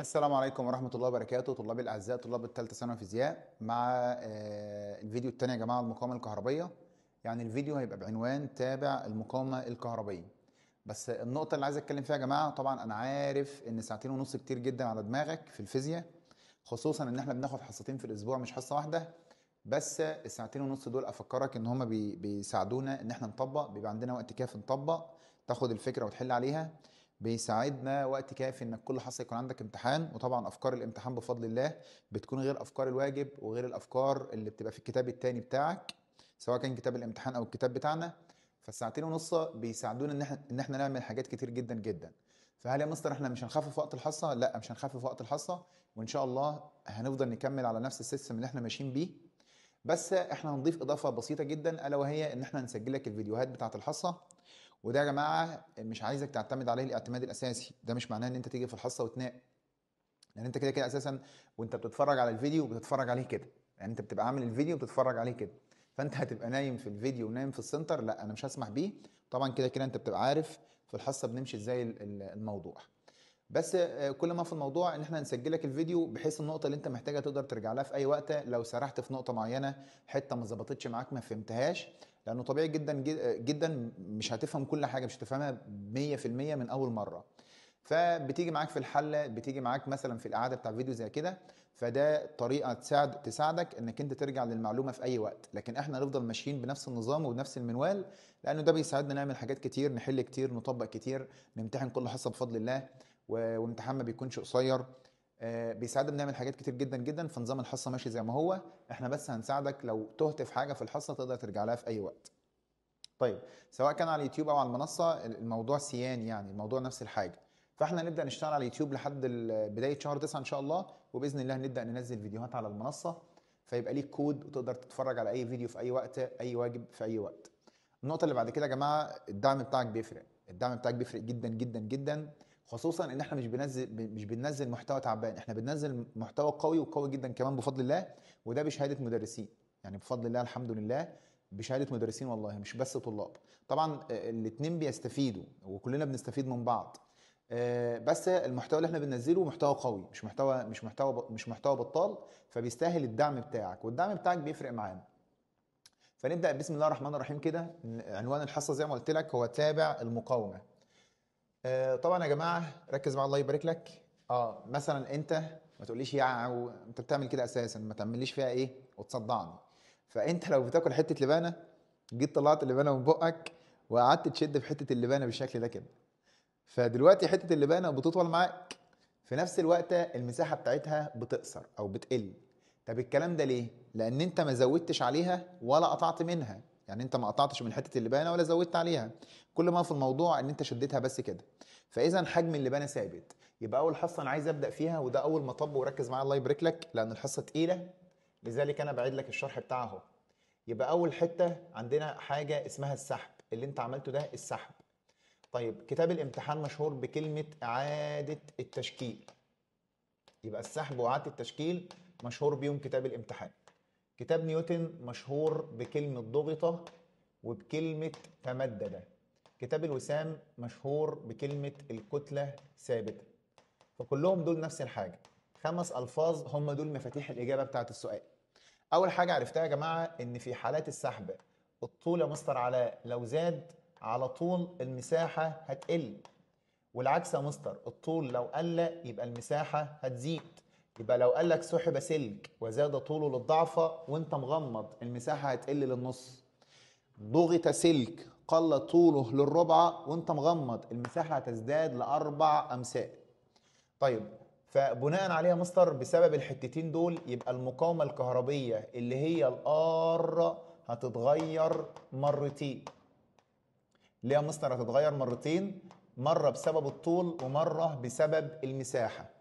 السلام عليكم ورحمة الله وبركاته طلابي الأعزاء طلاب الثالثة ثانوي فيزياء مع آه، الفيديو الثاني يا جماعة المقاومة الكهربية يعني الفيديو هيبقى بعنوان تابع المقاومة الكهربية بس النقطة اللي عايز أتكلم فيها يا جماعة طبعا أنا عارف إن ساعتين ونص كتير جدا على دماغك في الفيزياء خصوصا إن إحنا بناخد حصتين في الأسبوع مش حصة واحدة بس الساعتين ونص دول أفكرك إن هما بيساعدونا إن إحنا نطبق بيبقى عندنا وقت كافي نطبق تاخد الفكرة وتحل عليها بيساعدنا وقت كافي انك كل حصه يكون عندك امتحان وطبعا افكار الامتحان بفضل الله بتكون غير افكار الواجب وغير الافكار اللي بتبقى في الكتاب التاني بتاعك سواء كان كتاب الامتحان او الكتاب بتاعنا فالساعتين ونص بيساعدونا ان احنا ان احنا نعمل حاجات كتير جدا جدا فهل يا مستر احنا مش هنخفف وقت الحصه لا مش هنخفف وقت الحصه وان شاء الله هنفضل نكمل على نفس السيستم اللي احنا ماشيين بيه بس احنا هنضيف اضافه بسيطه جدا الا وهي ان احنا نسجل لك الفيديوهات بتاعه الحصه وده يا جماعه مش عايزك تعتمد عليه الاعتماد الاساسي ده مش معناه ان انت تيجي في الحصه وتنام لان انت كده كده اساسا وانت بتتفرج على الفيديو بتتفرج عليه كده يعني انت بتبقى عامل الفيديو بتتفرج عليه كده فانت هتبقى نايم في الفيديو ونايم في السنتر لا انا مش هسمح بيه طبعا كده كده انت بتبقى عارف في الحصه بنمشي ازاي الموضوع بس آه، كل ما في الموضوع ان احنا نسجلك الفيديو بحيث النقطه اللي انت محتاجها تقدر ترجع لها في اي وقت لو سرحت في نقطه معينه حته ما ظبطتش معاك ما فهمتهاش لانه طبيعي جدا جدا مش هتفهم كل حاجه مش هتفهمها 100% من اول مره فبتيجي معاك في الحله بتيجي معاك مثلا في الاعاده بتاع فيديو زي كده فده طريقه تساعد تساعدك انك انت ترجع للمعلومه في اي وقت لكن احنا نفضل ماشيين بنفس النظام وبنفس المنوال لانه ده بيساعدنا نعمل حاجات كتير نحل كتير نطبق كتير نمتحن كل حصه بفضل الله وامتحان ما بيكونش قصير آه، بيساعدنا بنعمل حاجات كتير جدا جدا فنظام الحصه ماشي زي ما هو احنا بس هنساعدك لو تهت في حاجه في الحصه تقدر ترجع لها في اي وقت طيب سواء كان على اليوتيوب او على المنصه الموضوع سيان يعني الموضوع نفس الحاجه فاحنا نبدا نشتغل على اليوتيوب لحد بدايه شهر 9 ان شاء الله وباذن الله نبدا ننزل فيديوهات على المنصه فيبقى ليك كود وتقدر تتفرج على اي فيديو في اي وقت اي واجب في اي وقت النقطه اللي بعد كده يا جماعه الدعم بتاعك بيفرق الدعم بتاعك بيفرق جدا جدا جدا خصوصا ان احنا مش بننزل مش بننزل محتوى تعبان احنا بننزل محتوى قوي وقوي جدا كمان بفضل الله وده بشهاده مدرسين يعني بفضل الله الحمد لله بشهاده مدرسين والله مش بس طلاب طبعا آه، الاثنين بيستفيدوا وكلنا بنستفيد من بعض آه، بس المحتوى اللي احنا بننزله محتوى قوي مش محتوى مش محتوى مش محتوى بطال فبيستاهل الدعم بتاعك والدعم بتاعك بيفرق معانا فنبدا بسم الله الرحمن الرحيم كده عنوان الحصه زي ما قلت لك هو تابع المقاومه آه، طبعا يا جماعه ركز مع الله يبارك لك اه مثلا انت ما تقوليش يا انت بتعمل كده اساسا ما تعمليش فيها ايه وتصدعني فانت لو بتاكل حته لبانه جيت طلعت اللبانه من بقك وقعدت تشد في حته اللبانه بالشكل ده كده فدلوقتي حته اللبانه بتطول معاك في نفس الوقت المساحه بتاعتها بتقصر او بتقل طب الكلام ده ليه لان انت ما زودتش عليها ولا قطعت منها يعني انت ما قطعتش من حته اللبانه ولا زودت عليها كل ما في الموضوع ان انت شديتها بس كده فاذا حجم اللبانه ثابت يبقى اول حصه انا عايز ابدا فيها وده اول مطب وركز معايا الله يبارك لك لان الحصه تقيله لذلك انا بعيد لك الشرح بتاعها اهو يبقى اول حته عندنا حاجه اسمها السحب اللي انت عملته ده السحب طيب كتاب الامتحان مشهور بكلمه اعاده التشكيل يبقى السحب واعاده التشكيل مشهور بيهم كتاب الامتحان كتاب نيوتن مشهور بكلمة ضغطة وبكلمة تمدد كتاب الوسام مشهور بكلمة الكتلة ثابتة فكلهم دول نفس الحاجة خمس ألفاظ هم دول مفاتيح الإجابة بتاعة السؤال أول حاجة عرفتها يا جماعة إن في حالات السحب الطول يا مستر علاء لو زاد على طول المساحة هتقل والعكس يا مستر الطول لو قل يبقى المساحة هتزيد يبقى لو قال لك سحب سلك وزاد طوله للضعفة وانت مغمض المساحة هتقل للنص ضغط سلك قل طوله للربع وانت مغمض المساحة هتزداد لأربع أمثال طيب فبناء عليها مستر بسبب الحتتين دول يبقى المقاومة الكهربية اللي هي الار هتتغير مرتين ليه يا مستر هتتغير مرتين مرة بسبب الطول ومرة بسبب المساحة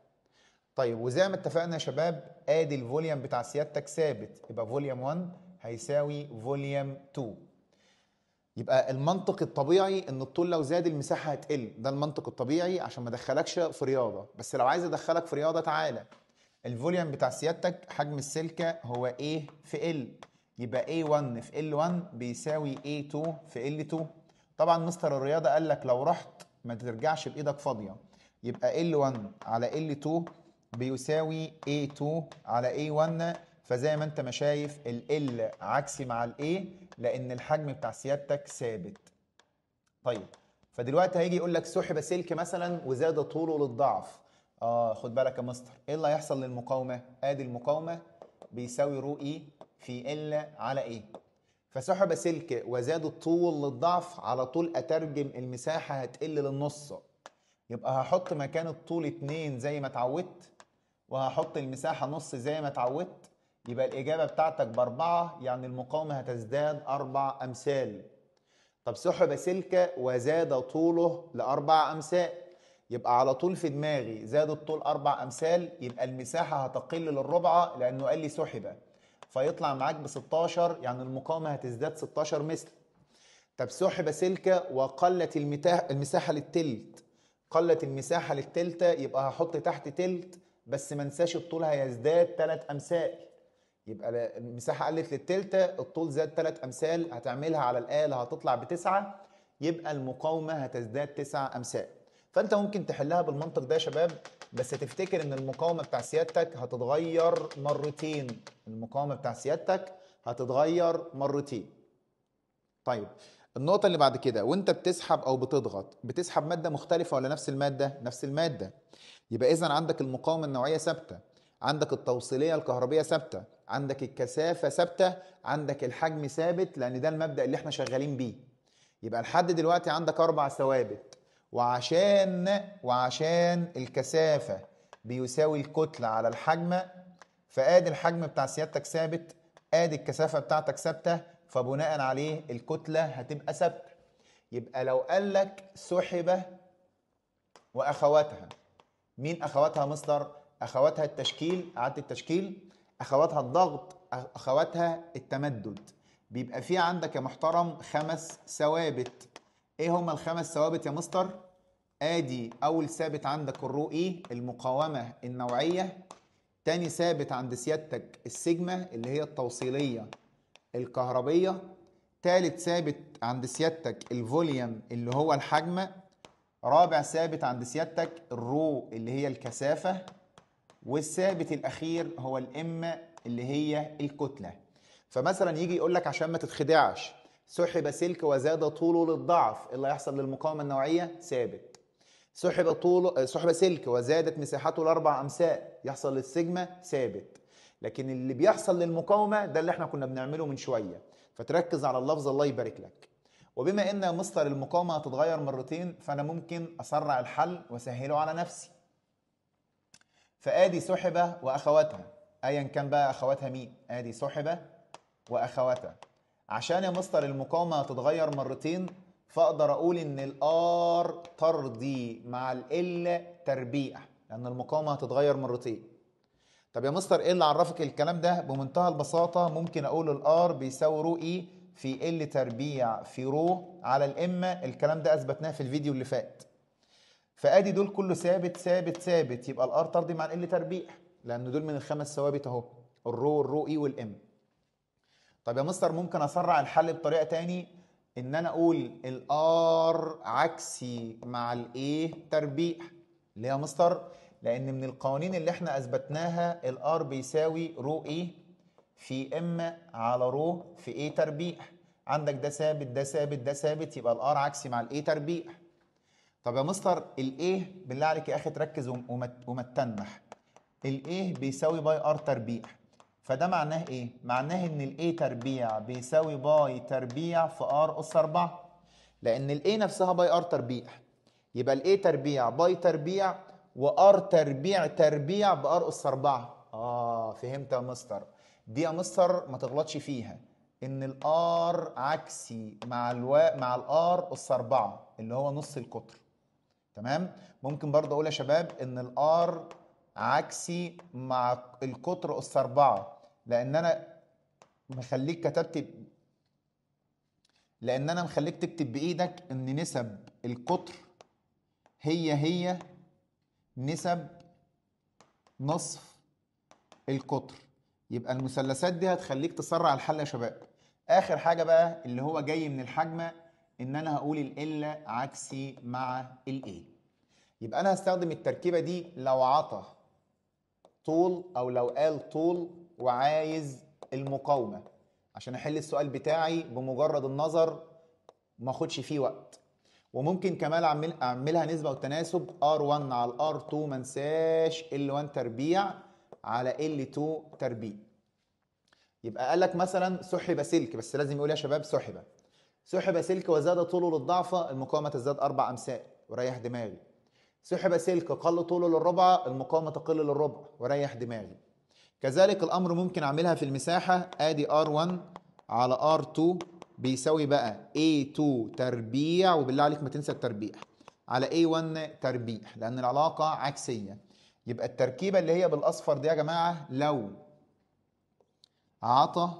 طيب وزي ما اتفقنا يا شباب ادي الفوليوم بتاع سيادتك ثابت يبقى فوليوم 1 هيساوي فوليوم 2 يبقى المنطق الطبيعي ان الطول لو زاد المساحه هتقل ده المنطق الطبيعي عشان ما ادخلكش في رياضه بس لو عايز ادخلك في رياضه تعالى الفوليوم بتاع سيادتك حجم السلكه هو A في L يبقى A1 في L1 بيساوي A2 في L2 طبعا مستر الرياضه قال لك لو رحت ما ترجعش بايدك فاضيه يبقى L1 على L2 بيساوي A2 على A1 فزي ما انت ما شايف ال L عكسي مع ال A لأن الحجم بتاع سيادتك ثابت. طيب فدلوقتي هيجي يقول لك سحب سلك مثلا وزاد طوله للضعف. اه خد بالك يا مستر ايه اللي هيحصل للمقاومة؟ ادي المقاومة بيساوي رو E في L على A. فسحب سلك وزاد الطول للضعف على طول اترجم المساحه هتقل للنص يبقى هحط مكان الطول 2 زي ما اتعودت وهحط المساحة نص زي ما اتعودت يبقى الإجابة بتاعتك بأربعة يعني المقاومة هتزداد أربع أمثال طب سحب سلكة وزاد طوله لأربع أمثال يبقى على طول في دماغي زاد الطول أربع أمثال يبقى المساحة هتقل للربعة لأنه قال لي سحب فيطلع معاك ب 16 يعني المقاومة هتزداد 16 مثل طب سحب سلكة وقلت المساحة للتلت قلت المساحة للتلتة يبقى هحط تحت تلت بس ما انساش الطول هيزداد ثلاث امثال يبقى المساحه قلت للتلتة الطول زاد ثلاث امثال هتعملها على الاله هتطلع بتسعه يبقى المقاومه هتزداد تسع امثال فانت ممكن تحلها بالمنطق ده يا شباب بس تفتكر ان المقاومه بتاع سيادتك هتتغير مرتين المقاومه بتاع سيادتك هتتغير مرتين طيب النقطة اللي بعد كده وانت بتسحب او بتضغط بتسحب مادة مختلفة ولا نفس المادة؟ نفس المادة يبقى اذا عندك المقاومه النوعيه ثابته عندك التوصيليه الكهربيه ثابته عندك الكثافه ثابته عندك الحجم ثابت لان ده المبدا اللي احنا شغالين بيه يبقى لحد دلوقتي عندك اربع ثوابت وعشان وعشان الكثافه بيساوي الكتله على الحجم فادي الحجم بتاع سيادتك ثابت ادي الكثافه بتاعتك ثابته فبناء عليه الكتله هتبقى ثابته يبقى لو قال لك سحبه واخواتها مين اخواتها مستر اخواتها التشكيل اعاده التشكيل اخواتها الضغط اخواتها التمدد بيبقى في عندك يا محترم خمس ثوابت ايه هما الخمس ثوابت يا مستر ادي اول ثابت عندك الرو اي المقاومه النوعيه تاني ثابت عند سيادتك السيجما اللي هي التوصيليه الكهربيه تالت ثابت عند سيادتك الفوليوم اللي هو الحجمه رابع ثابت عند سيادتك الرو اللي هي الكثافة والثابت الأخير هو الإم اللي هي الكتلة فمثلا يجي يقول لك عشان ما تتخدعش سحب سلك وزاد طوله للضعف إيه اللي هيحصل للمقاومة النوعية ثابت سحب طول سحب سلك وزادت مساحته لاربع امساء يحصل للسيجما ثابت لكن اللي بيحصل للمقاومه ده اللي احنا كنا بنعمله من شويه فتركز على اللفظ الله يبارك لك وبما ان مصدر المقاومه هتتغير مرتين فانا ممكن اسرع الحل واسهله على نفسي فادي سحبه واخواتها ايا كان بقى اخواتها مين ادي سحبه واخواتها عشان يا مصدر المقاومه هتتغير مرتين فاقدر اقول ان الار ترضي مع ال تربيع لان المقاومه هتتغير مرتين طب يا مستر ايه اللي عرفك الكلام ده بمنتهى البساطه ممكن اقول الار بيساوي رو اي في قله تربيع في رو على الامه الكلام ده اثبتناه في الفيديو اللي فات فادي دول كله ثابت ثابت ثابت يبقى الار طردي مع ال تربيع لان دول من الخمس ثوابت اهو الرو والرو اي والام طب يا مستر ممكن اسرع الحل بطريقه تاني ان انا اقول الار عكسي مع الايه تربيع ليه يا مستر لان من القوانين اللي احنا اثبتناها الار بيساوي رو ايه في ام على رو في ايه تربيع عندك ده ثابت ده ثابت ده ثابت يبقى الار عكسي مع الايه تربيع طب يا مستر الايه بالله عليك يا اخي تركز وما تتنح الايه بيساوي باي ار تربيع فده معناه ايه معناه ان الايه تربيع بيساوي باي تربيع في ار اس 4 لان الايه نفسها باي ار تربيع يبقى الايه تربيع باي تربيع وار تربيع تربيع بار اس 4 اه فهمت يا مستر دي يا مستر ما تغلطش فيها ان الار عكسي مع الوا مع الار اس 4 اللي هو نص القطر تمام ممكن برضه اقول يا شباب ان الار عكسي مع القطر اس 4 لان انا مخليك كتبت لان انا مخليك تكتب بايدك ان نسب القطر هي هي نسب نصف القطر يبقى المثلثات دي هتخليك تسرع الحل يا شباب اخر حاجه بقى اللي هو جاي من الحجمه ان انا هقول الا عكسي مع الاي يبقى انا هستخدم التركيبه دي لو عطى طول او لو قال طول وعايز المقاومه عشان احل السؤال بتاعي بمجرد النظر ما اخدش فيه وقت وممكن كمان اعمل اعملها نسبه وتناسب ار1 على ار2 ما انساش ال1 تربيع على L2 تربيع يبقى قال لك مثلا سحب سلك بس لازم يقول يا شباب سحب سحب سلك وزاد طوله للضعفة المقاومة تزداد أربع أمثال وريح دماغي سحب سلك قل طوله للربع المقاومة تقل للربع وريح دماغي كذلك الأمر ممكن أعملها في المساحة آدي R1 على R2 بيساوي بقى A2 تربيع وبالله عليك ما تنسى التربيع على A1 تربيع لأن العلاقة عكسية يبقى التركيبة اللي هي بالأصفر دي يا جماعة لو عطى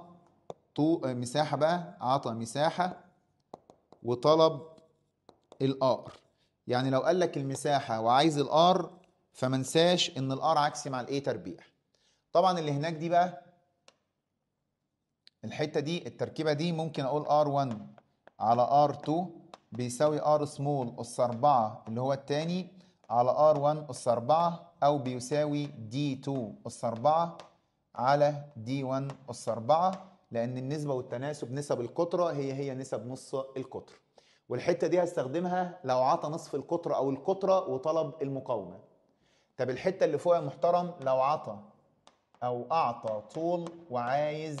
طو... مساحة بقى عطى مساحة وطلب الآر يعني لو قال لك المساحة وعايز الآر فمنساش إن الآر عكسي مع الإيه تربيع طبعا اللي هناك دي بقى الحتة دي التركيبة دي ممكن أقول R1 على R2 بيساوي R small أس 4 اللي هو التاني على R1 أس 4 أو بيساوي دي 2 أس 4 على دي 1 أس 4 لأن النسبة والتناسب نسب القطرة هي هي نسب نص القطر والحتة دي هستخدمها لو عطى نصف القطر أو القطرة وطلب المقاومة طب الحتة اللي يا محترم لو عطى أو أعطى طول وعايز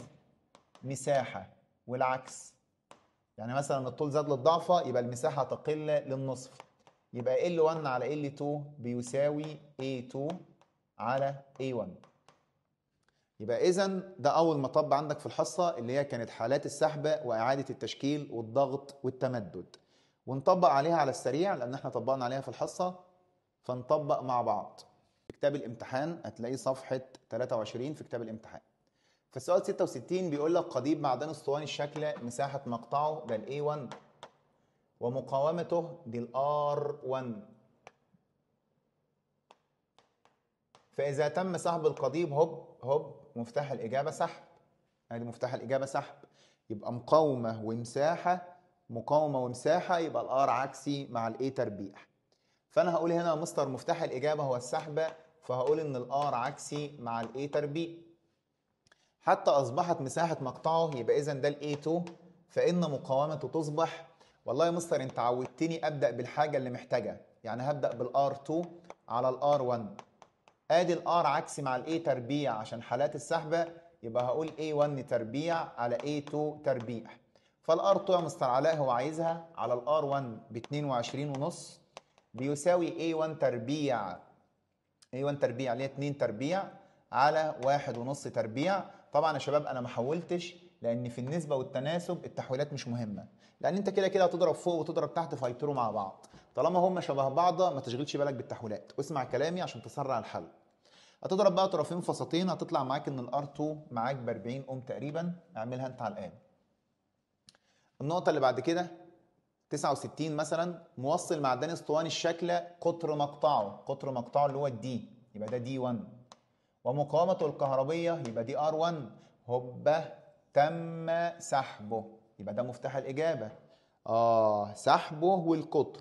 مساحة والعكس يعني مثلا الطول زاد للضعفة يبقى المساحة تقل للنصف يبقى L1 على L2 بيساوي A2 على A1 يبقى إذا ده أول مطب عندك في الحصة اللي هي كانت حالات السحب وإعادة التشكيل والضغط والتمدد ونطبق عليها على السريع لأن احنا طبقنا عليها في الحصة فنطبق مع بعض في كتاب الامتحان هتلاقيه صفحة 23 في كتاب الامتحان فالسؤال 66 بيقول لك قضيب معدن اسطواني الشكل مساحة مقطعه ده ال A1 ومقاومته دي الار 1 فاذا تم سحب القضيب هوب هوب مفتاح الاجابه سحب ادي يعني مفتاح الاجابه سحب يبقى مقاومه ومساحه مقاومه ومساحه يبقى الار عكسي مع الاي تربيع فانا هقول هنا يا مستر مفتاح الاجابه هو السحبه فهقول ان الار عكسي مع الاي تربيع حتى اصبحت مساحه مقطعه يبقى اذا ده الاي 2 فان مقاومته تصبح والله يا مستر انت عودتني ابدا بالحاجه اللي محتاجها يعني هبدا بالار 2 على الار 1 ادي الار عكسي مع الاي تربيع عشان حالات السحبه يبقى هقول اي 1 تربيع على اي 2 تربيع فالار 2 يا مستر علاء هو عايزها على الار 1 ب 22 ونص بيساوي اي 1 تربيع اي 1 تربيع اللي هي 2 تربيع على 1 ونص تربيع طبعا يا شباب انا ما حولتش لان في النسبه والتناسب التحويلات مش مهمه لان انت كده كده هتضرب فوق وتضرب تحت فيطيروا مع بعض طالما هم شبه بعض ما تشغلش بالك بالتحويلات واسمع كلامي عشان تسرع الحل هتضرب بقى طرفين فاصلتين هتطلع معاك ان الار2 معاك ب 40 اوم تقريبا اعملها انت على الان النقطه اللي بعد كده 69 مثلا موصل معدني اسطواني الشكل قطر مقطعه قطر مقطعه اللي هو الدي يبقى ده دي 1 ومقاومته الكهربيه يبقى دي ار 1 هوبا تم سحبه يبقى ده مفتاح الإجابة آه سحبه والقطر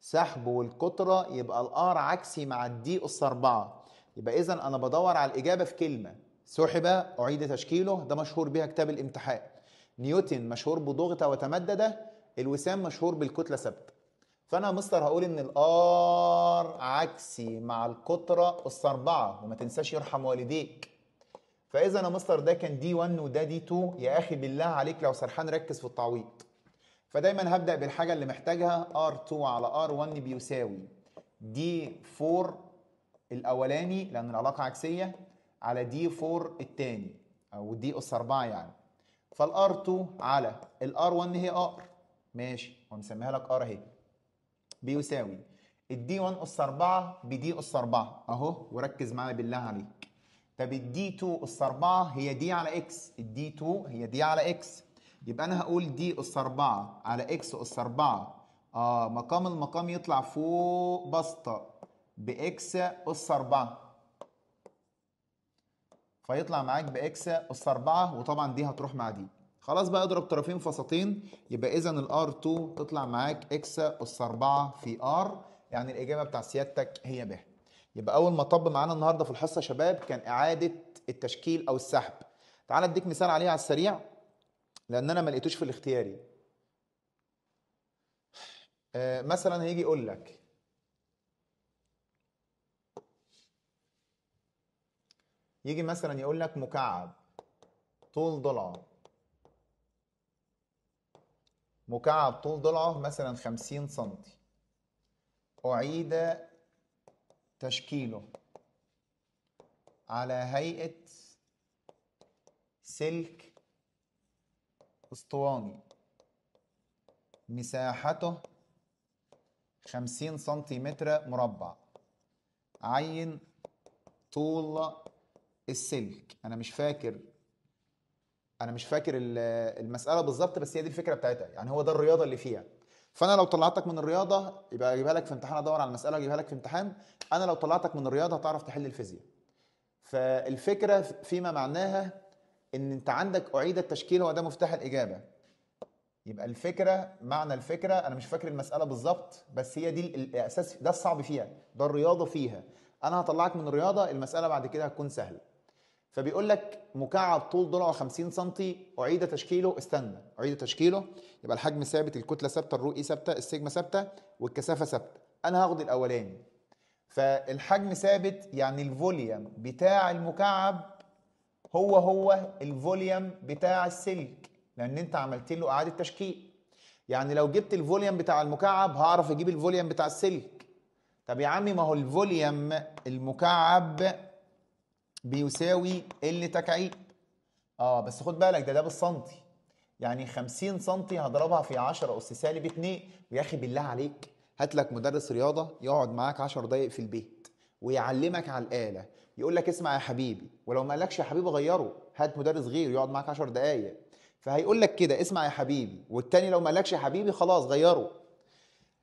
سحبه والقطرة يبقى الآر عكسي مع الدي أس أربعة يبقى إذا أنا بدور على الإجابة في كلمة سحب أعيد تشكيله ده مشهور بها كتاب الامتحان نيوتن مشهور بضغطة وتمددة الوسام مشهور بالكتلة ثابتة فأنا يا مستر هقول إن الآر عكسي مع القطرة أس أربعة وما تنساش يرحم والديك فاذا يا مستر ده كان دي 1 وده دي 2 يا اخي بالله عليك لو سرحان ركز في التعويض فدايما هبدا بالحاجه اللي محتاجها ار 2 علي ار R1 بيساوي دي 4 الاولاني لان العلاقه عكسيه على دي 4 الثاني او دي اس 4 يعني فالار2 على الار1 هي ار ماشي ومسميها لك ار اهي بيساوي الدي 1 اس 4 بدي اس 4 اهو وركز معايا بالله عليك طب الدي 2 اس 4 هي دي على اكس الدي 2 هي دي على اكس يبقى انا هقول دي اس 4 على اكس اس 4 اه مقام المقام يطلع فوق بسطه باكس اس 4 فيطلع معاك باكس اس 4 وطبعا دي هتروح مع دي خلاص بقى اضرب طرفين فسطين يبقى اذا الار 2 تطلع معاك اكس اس 4 في ار يعني الاجابه بتاع سيادتك هي ب يبقى اول مطب معانا النهارده في الحصه يا شباب كان اعاده التشكيل او السحب تعال اديك مثال عليه على السريع لان انا ما لقيتوش في الاختياري آه، مثلا هيجي يقول لك يجي مثلا يقول لك مكعب طول ضلع مكعب طول ضلعه مثلا 50 سم أعيد تشكيله على هيئة سلك اسطواني مساحته خمسين سنتيمتر مربع عين طول السلك انا مش فاكر انا مش فاكر المساله بالظبط بس هي دي الفكره بتاعتها يعني هو ده الرياضه اللي فيها فانا لو طلعتك من الرياضه يبقى اجيبها لك في امتحان ادور على المساله اجيبها لك في امتحان انا لو طلعتك من الرياضه هتعرف تحل الفيزياء فالفكره فيما معناها ان انت عندك اعيد التشكيل هو ده مفتاح الاجابه يبقى الفكره معنى الفكره انا مش فاكر المساله بالظبط بس هي دي الاساس ده الصعب فيها ده الرياضه فيها انا هطلعك من الرياضه المساله بعد كده هتكون سهله فبيقول لك مكعب طول ضلعه 50 سم اعيد تشكيله استنى اعيد تشكيله يبقى الحجم ثابت الكتله ثابته الرؤي ثابته السيجما ثابته والكثافه ثابته انا هاخد الاولاني فالحجم ثابت يعني الفوليوم بتاع المكعب هو هو الفوليوم بتاع السلك لان انت عملت له اعاده تشكيل يعني لو جبت الفوليوم بتاع المكعب هعرف اجيب الفوليوم بتاع السلك طب يا عمي ما هو الفوليوم المكعب بيساوي ال تكعيب اه بس خد بالك ده ده بالسنتي يعني 50 سنتي هضربها في 10 اس سالب 2 ويا اخي بالله عليك هات لك مدرس رياضه يقعد معاك 10 دقائق في البيت ويعلمك على الاله يقول لك اسمع يا حبيبي ولو ما قالكش يا حبيبي غيره هات مدرس غير يقعد معاك 10 دقائق فهيقول لك كده اسمع يا حبيبي والتاني لو ما قالكش يا حبيبي خلاص غيره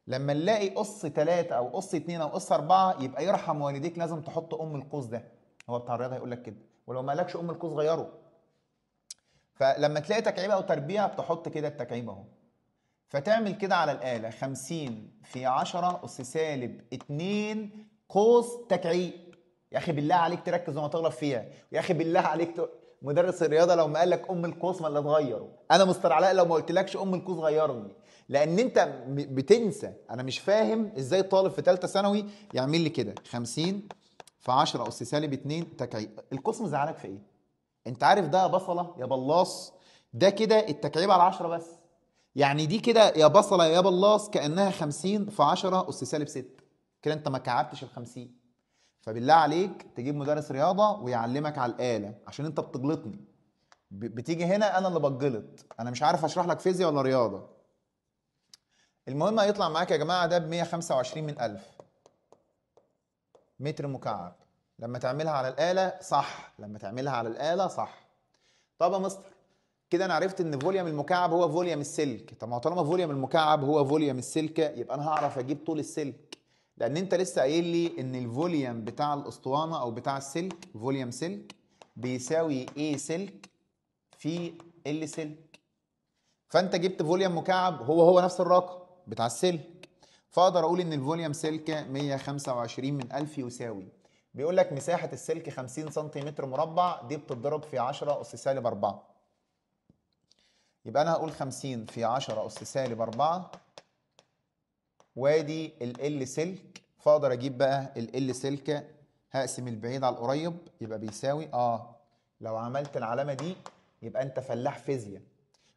لما نلاقي قص 3 او قص 2 او قص 4 يبقى يرحم والديك لازم تحط ام القوس ده هو بتاع الرياضه هيقول لك كده ولو مالكش ام القوس غيره فلما تلاقي تكعيب او تربيع بتحط كده التكعيب اهو فتعمل كده على الآلة 50 في 10 أس سالب 2 قوس تكعيب يا أخي بالله عليك تركز وما تغلط فيها يا أخي بالله عليك ت... مدرس الرياضة لو ما قال لك أم القوس ما اللي اتغيره أنا مستر علاء لو ما قلتلكش أم القوس غيرني لأن أنت بتنسى أنا مش فاهم إزاي طالب في ثالثة ثانوي يعمل لي كده 50 في 10 اس سالب 2 تكعيب القسم زعلك في ايه انت عارف ده بصله يا بلاص ده كده التكعيب على 10 بس يعني دي كده يا بصله يا بلاص كانها 50 في 10 اس سالب 6 كده انت ما كعبتش ال 50 فبالله عليك تجيب مدرس رياضه ويعلمك على الاله عشان انت بتغلطني بتيجي هنا انا اللي بتجلط انا مش عارف اشرح لك فيزياء ولا رياضه المهم هيطلع معاك يا جماعه ده ب 125 من 1000 متر مكعب لما تعملها على الآلة صح لما تعملها على الآلة صح طب يا مستر كده انا عرفت ان فوليوم المكعب هو فوليوم السلك طب ما طالما فوليوم المكعب هو فوليوم السلكه يبقى انا هعرف اجيب طول السلك لان انت لسه قايل لي ان الفوليوم بتاع الاسطوانه او بتاع السلك فوليوم سلك بيساوي ايه سلك في ال سلك فانت جبت فوليوم مكعب هو هو نفس الرقم بتاع السلك فاقدر اقول ان الفوليوم سلك 125 من 1000 يساوي بيقول لك مساحه السلك 50 سنتيمتر مربع دي بتتضرب في 10 اس سالب 4 يبقى انا هقول 50 في 10 اس سالب 4 وادي ال سلك فاقدر اجيب بقى ال سلك هقسم البعيد على القريب يبقى بيساوي اه لو عملت العلامه دي يبقى انت فلاح فيزياء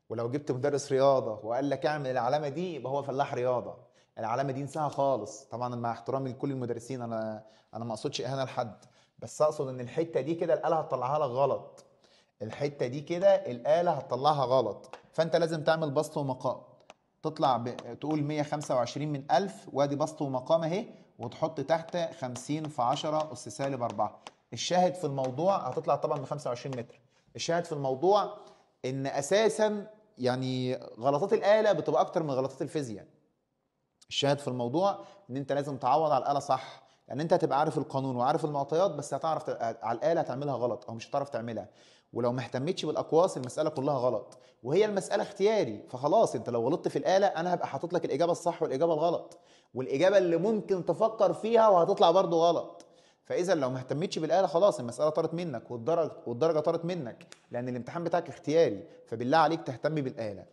ولو جبت مدرس رياضه وقال لك اعمل العلامه دي يبقى هو فلاح رياضه العلامه دي انساها خالص طبعا مع احترامي لكل المدرسين انا انا ما اقصدش اهانه لحد بس اقصد ان الحته دي كده الاله هتطلعها لك غلط الحته دي كده الاله هتطلعها غلط فانت لازم تعمل بسط ومقام تطلع ب... تقول 125 من 1000 وادي بسط ومقام اهي وتحط تحت 50 في 10 اس سالب 4 الشاهد في الموضوع هتطلع طبعا ب 25 متر الشاهد في الموضوع ان اساسا يعني غلطات الاله بتبقى اكتر من غلطات الفيزياء الشاهد في الموضوع ان انت لازم تعوض على الاله صح لان يعني انت هتبقى عارف القانون وعارف المعطيات بس هتعرف على الاله هتعملها غلط او مش هتعرف تعملها ولو ما اهتمتش بالاقواس المساله كلها غلط وهي المساله اختياري فخلاص انت لو غلطت في الاله انا هبقى حاطط لك الاجابه الصح والاجابه الغلط والاجابه اللي ممكن تفكر فيها وهتطلع برضه غلط فاذا لو ما اهتمتش بالاله خلاص المساله طارت منك والدرجه والدرجه طارت منك لان الامتحان بتاعك اختياري فبالله عليك تهتم بالاله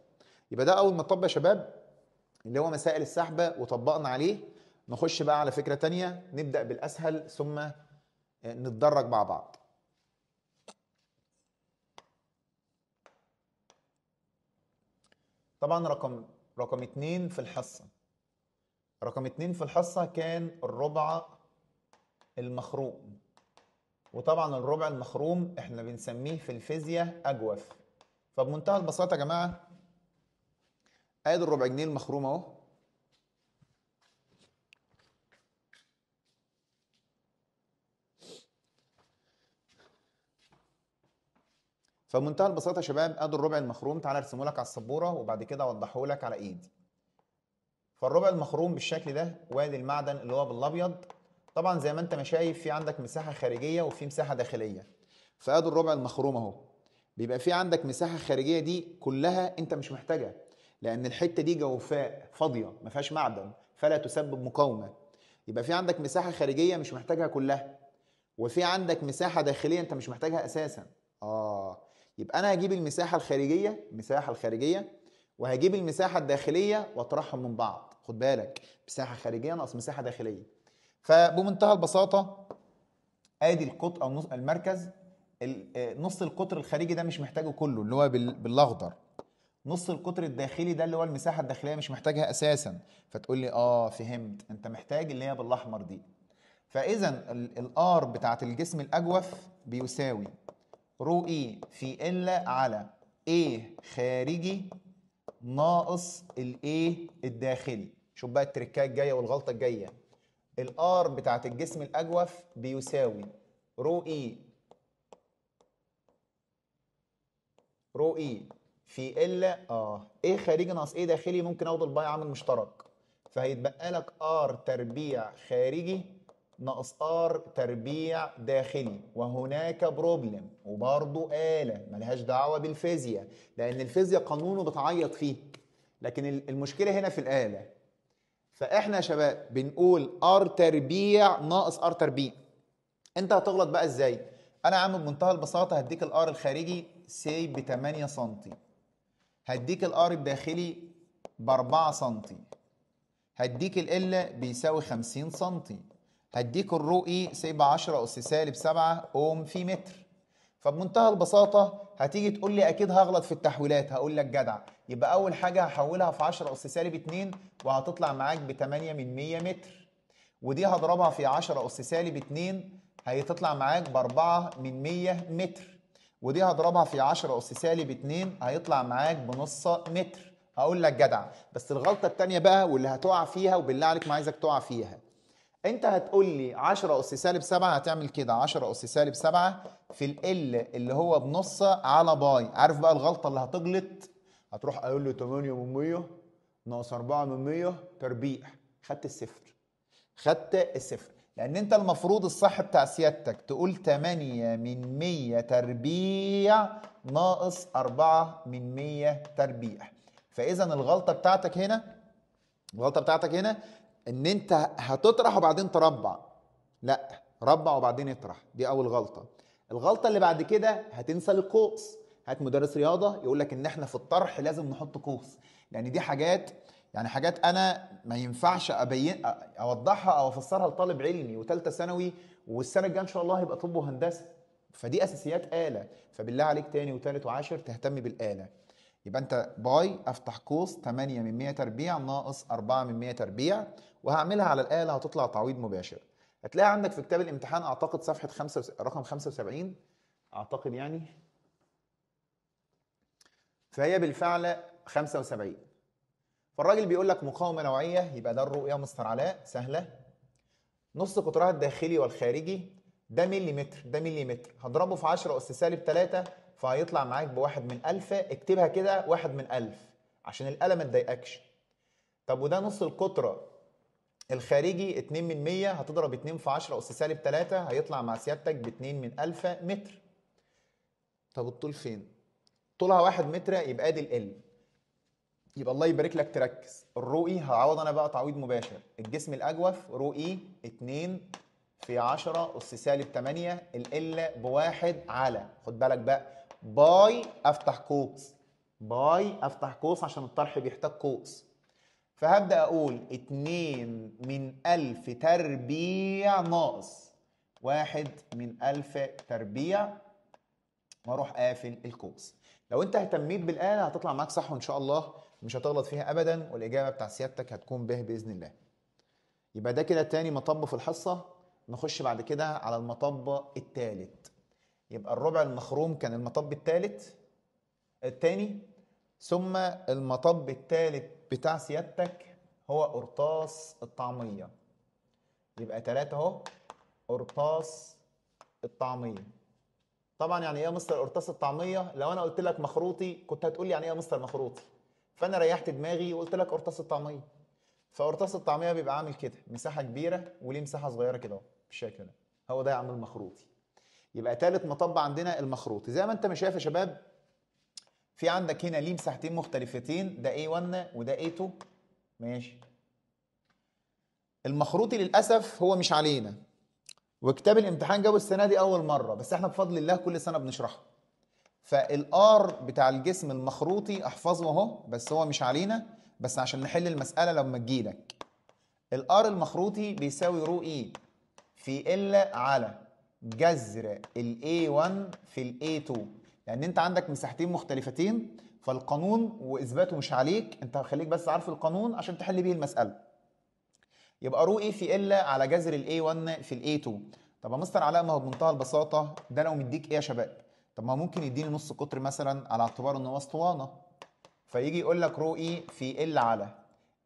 يبقى ده اول ما تطبق يا شباب اللي هو مسائل السحبه وطبقنا عليه نخش بقى على فكره تانية نبدا بالاسهل ثم آه، نتدرج مع بعض طبعا رقم رقم اتنين في الحصه رقم اتنين في الحصه كان الربع المخروم وطبعا الربع المخروم احنا بنسميه في الفيزياء اجوف فبمنتهى البساطه يا جماعه ادي الربع جنيه المخروم اهو فبمنتهى البساطه يا شباب ادي الربع المخروم تعالى ارسمه لك على السبوره وبعد كده اوضحه لك على ايدي فالربع المخروم بالشكل ده وادي المعدن اللي هو بالابيض طبعا زي ما انت ما شايف في عندك مساحه خارجيه وفي مساحه داخليه فادي الربع المخروم اهو بيبقى في عندك مساحه خارجيه دي كلها انت مش محتاجها لان الحته دي جوفاء فاضيه ما فيهاش معدن فلا تسبب مقاومه يبقى في عندك مساحه خارجيه مش محتاجها كلها وفي عندك مساحه داخليه انت مش محتاجها اساسا اه يبقى انا هجيب المساحه الخارجيه المساحه الخارجيه وهجيب المساحه الداخليه واطرحهم من بعض خد بالك مساحه خارجيه ناقص مساحه داخليه فبمنتهى البساطه ادي القطر او المركز آه، نص القطر الخارجي ده مش محتاجه كله اللي هو بالاخضر نص القطر الداخلي ده اللي هو المساحه الداخليه مش محتاجها اساسا فتقول لي اه فهمت انت محتاج اللي هي بالاحمر دي فاذا الار بتاعه الجسم الاجوف بيساوي رو اي في ال على ايه خارجي ناقص الايه الداخلي شوف بقى التركات الجايه والغلطه الجايه الار بتاعه الجسم الاجوف بيساوي رو اي رو اي في الا اه ايه خارجي ناقص ايه داخلي ممكن اخد الباي عامل مشترك فهيتبقى لك ار تربيع خارجي ناقص ار تربيع داخلي وهناك بروبلم وبرضه آلة ملهاش دعوة بالفيزياء لأن الفيزياء قانونه بتعيط فيه لكن المشكلة هنا في الآلة فإحنا يا شباب بنقول ار تربيع ناقص ار تربيع أنت هتغلط بقى إزاي؟ أنا يا عم بمنتهى البساطة هديك الار الخارجي سي ب 8 سم هديك الار الداخلي ب 4 سم هديك القلة بيساوي 50 سم هديك الرو اي سيبقى 10 اس سالب 7 اوم في متر فبمنتهى البساطة هتيجي تقول لي أكيد هغلط في التحويلات هقول لك جدع يبقى أول حاجة هحولها في 10 أس سالب 2 وهتطلع معاك ب 8 من 100 متر ودي هضربها في 10 أس سالب 2 هتطلع معاك ب 4 من 100 متر ودي هضربها في 10 اس سالب 2 هيطلع معاك بنص متر هقول لك جدع بس الغلطه الثانيه بقى واللي هتقع فيها وبالله عليك ما عايزك تقع فيها انت هتقول لي 10 اس سالب 7 هتعمل كده 10 اس سالب 7 في ال اللي هو بنص على باي عارف بقى الغلطه اللي هتغلط هتروح قايل له 8 من 100 ناقص 4 من 100 تربيع خدت الصفر خدت الصفر لان انت المفروض الصح بتاع سيادتك تقول 8 من 100 تربيع ناقص 4 من 100 تربيع فاذا الغلطه بتاعتك هنا الغلطه بتاعتك هنا ان انت هتطرح وبعدين تربع لا ربع وبعدين اطرح دي اول غلطه الغلطه اللي بعد كده هتنسى القوس هات مدرس رياضه يقول لك ان احنا في الطرح لازم نحط قوس لان يعني دي حاجات يعني حاجات انا ما ينفعش ابين اوضحها او افسرها لطالب علمي وثالثه ثانوي والسنه الجايه ان شاء الله هيبقى طب وهندسه فدي اساسيات اله فبالله عليك تاني وثالث وعاشر تهتم بالاله يبقى انت باي افتح قوس 8 من 100 تربيع ناقص 4 من 100 تربيع وهعملها على الاله هتطلع تعويض مباشر هتلاقي عندك في كتاب الامتحان اعتقد صفحه 5 رقم 75 اعتقد يعني فهي بالفعل 75 فالراجل بيقول لك مقاومه نوعيه يبقى ده الرؤيه مستر علاء سهله نص قطرها الداخلي والخارجي ده مليمتر ده مليمتر هضربه في 10 اس سالب 3 فهيطلع معاك بواحد من 1000 اكتبها كده واحد من 1000 عشان القلم ما تضايقكش طب وده نص القطره الخارجي 2 من 100 هتضرب 2 في 10 اس سالب 3 هيطلع مع سيادتك ب 2 من 1000 متر طب الطول فين؟ طولها 1 متر يبقى دي ال يبقى الله يبارك لك تركز الرو اي هعوض انا بقى تعويض مباشر الجسم الاجوف رو اي 2 في 10 اس سالب 8 القله بواحد على خد بالك بقى باي افتح قوس باي افتح قوس عشان الطرح بيحتاج قوس فهبدا اقول 2 من 1000 تربيع ناقص 1 من 1000 تربيع واروح قافل القوس لو انت اهتميت بالاله هتطلع معاك صح وان شاء الله مش هتغلط فيها ابدا والاجابه بتاع سيادتك هتكون به باذن الله يبقى ده كده تاني مطب في الحصه نخش بعد كده على المطب الثالث يبقى الربع المخروم كان المطب الثالث الثاني ثم المطب الثالث بتاع سيادتك هو قرطاس الطعميه يبقى ثلاثة اهو قرطاس الطعميه طبعا يعني ايه يا مستر قرطاس الطعميه لو انا قلت لك مخروطي كنت هتقول لي يعني ايه يا مستر مخروطي فانا ريحت دماغي وقلت لك قرطاس الطعميه فقرطاس الطعميه بيبقى عامل كده مساحه كبيره وليه مساحه صغيره كده اهو بالشكل ده هو ده يا عم المخروطي يبقى ثالث مطب عندنا المخروطي زي ما انت ما شايف يا شباب في عندك هنا ليه مساحتين مختلفتين ده A1 وده A2 ماشي المخروطي للاسف هو مش علينا وكتاب الامتحان جابه السنه دي اول مره بس احنا بفضل الله كل سنه بنشرحه فالار بتاع الجسم المخروطي احفظه اهو بس هو مش علينا بس عشان نحل المساله لما تجيلك الار المخروطي بيساوي رو اي e في ال على جذر الاي A1 في الاي A2 لان انت عندك مساحتين مختلفتين فالقانون واثباته مش عليك انت خليك بس عارف القانون عشان تحل بيه المساله يبقى رو اي e في ال على جذر الاي A1 في الاي A2 طب يا مستر علاء ما هو بمنتهى البساطه ده لو مديك ايه يا شباب طب ما ممكن يديني نص قطر مثلا على اعتبار ان هو اسطوانه فيجي يقول لك رو اي في إيه ال على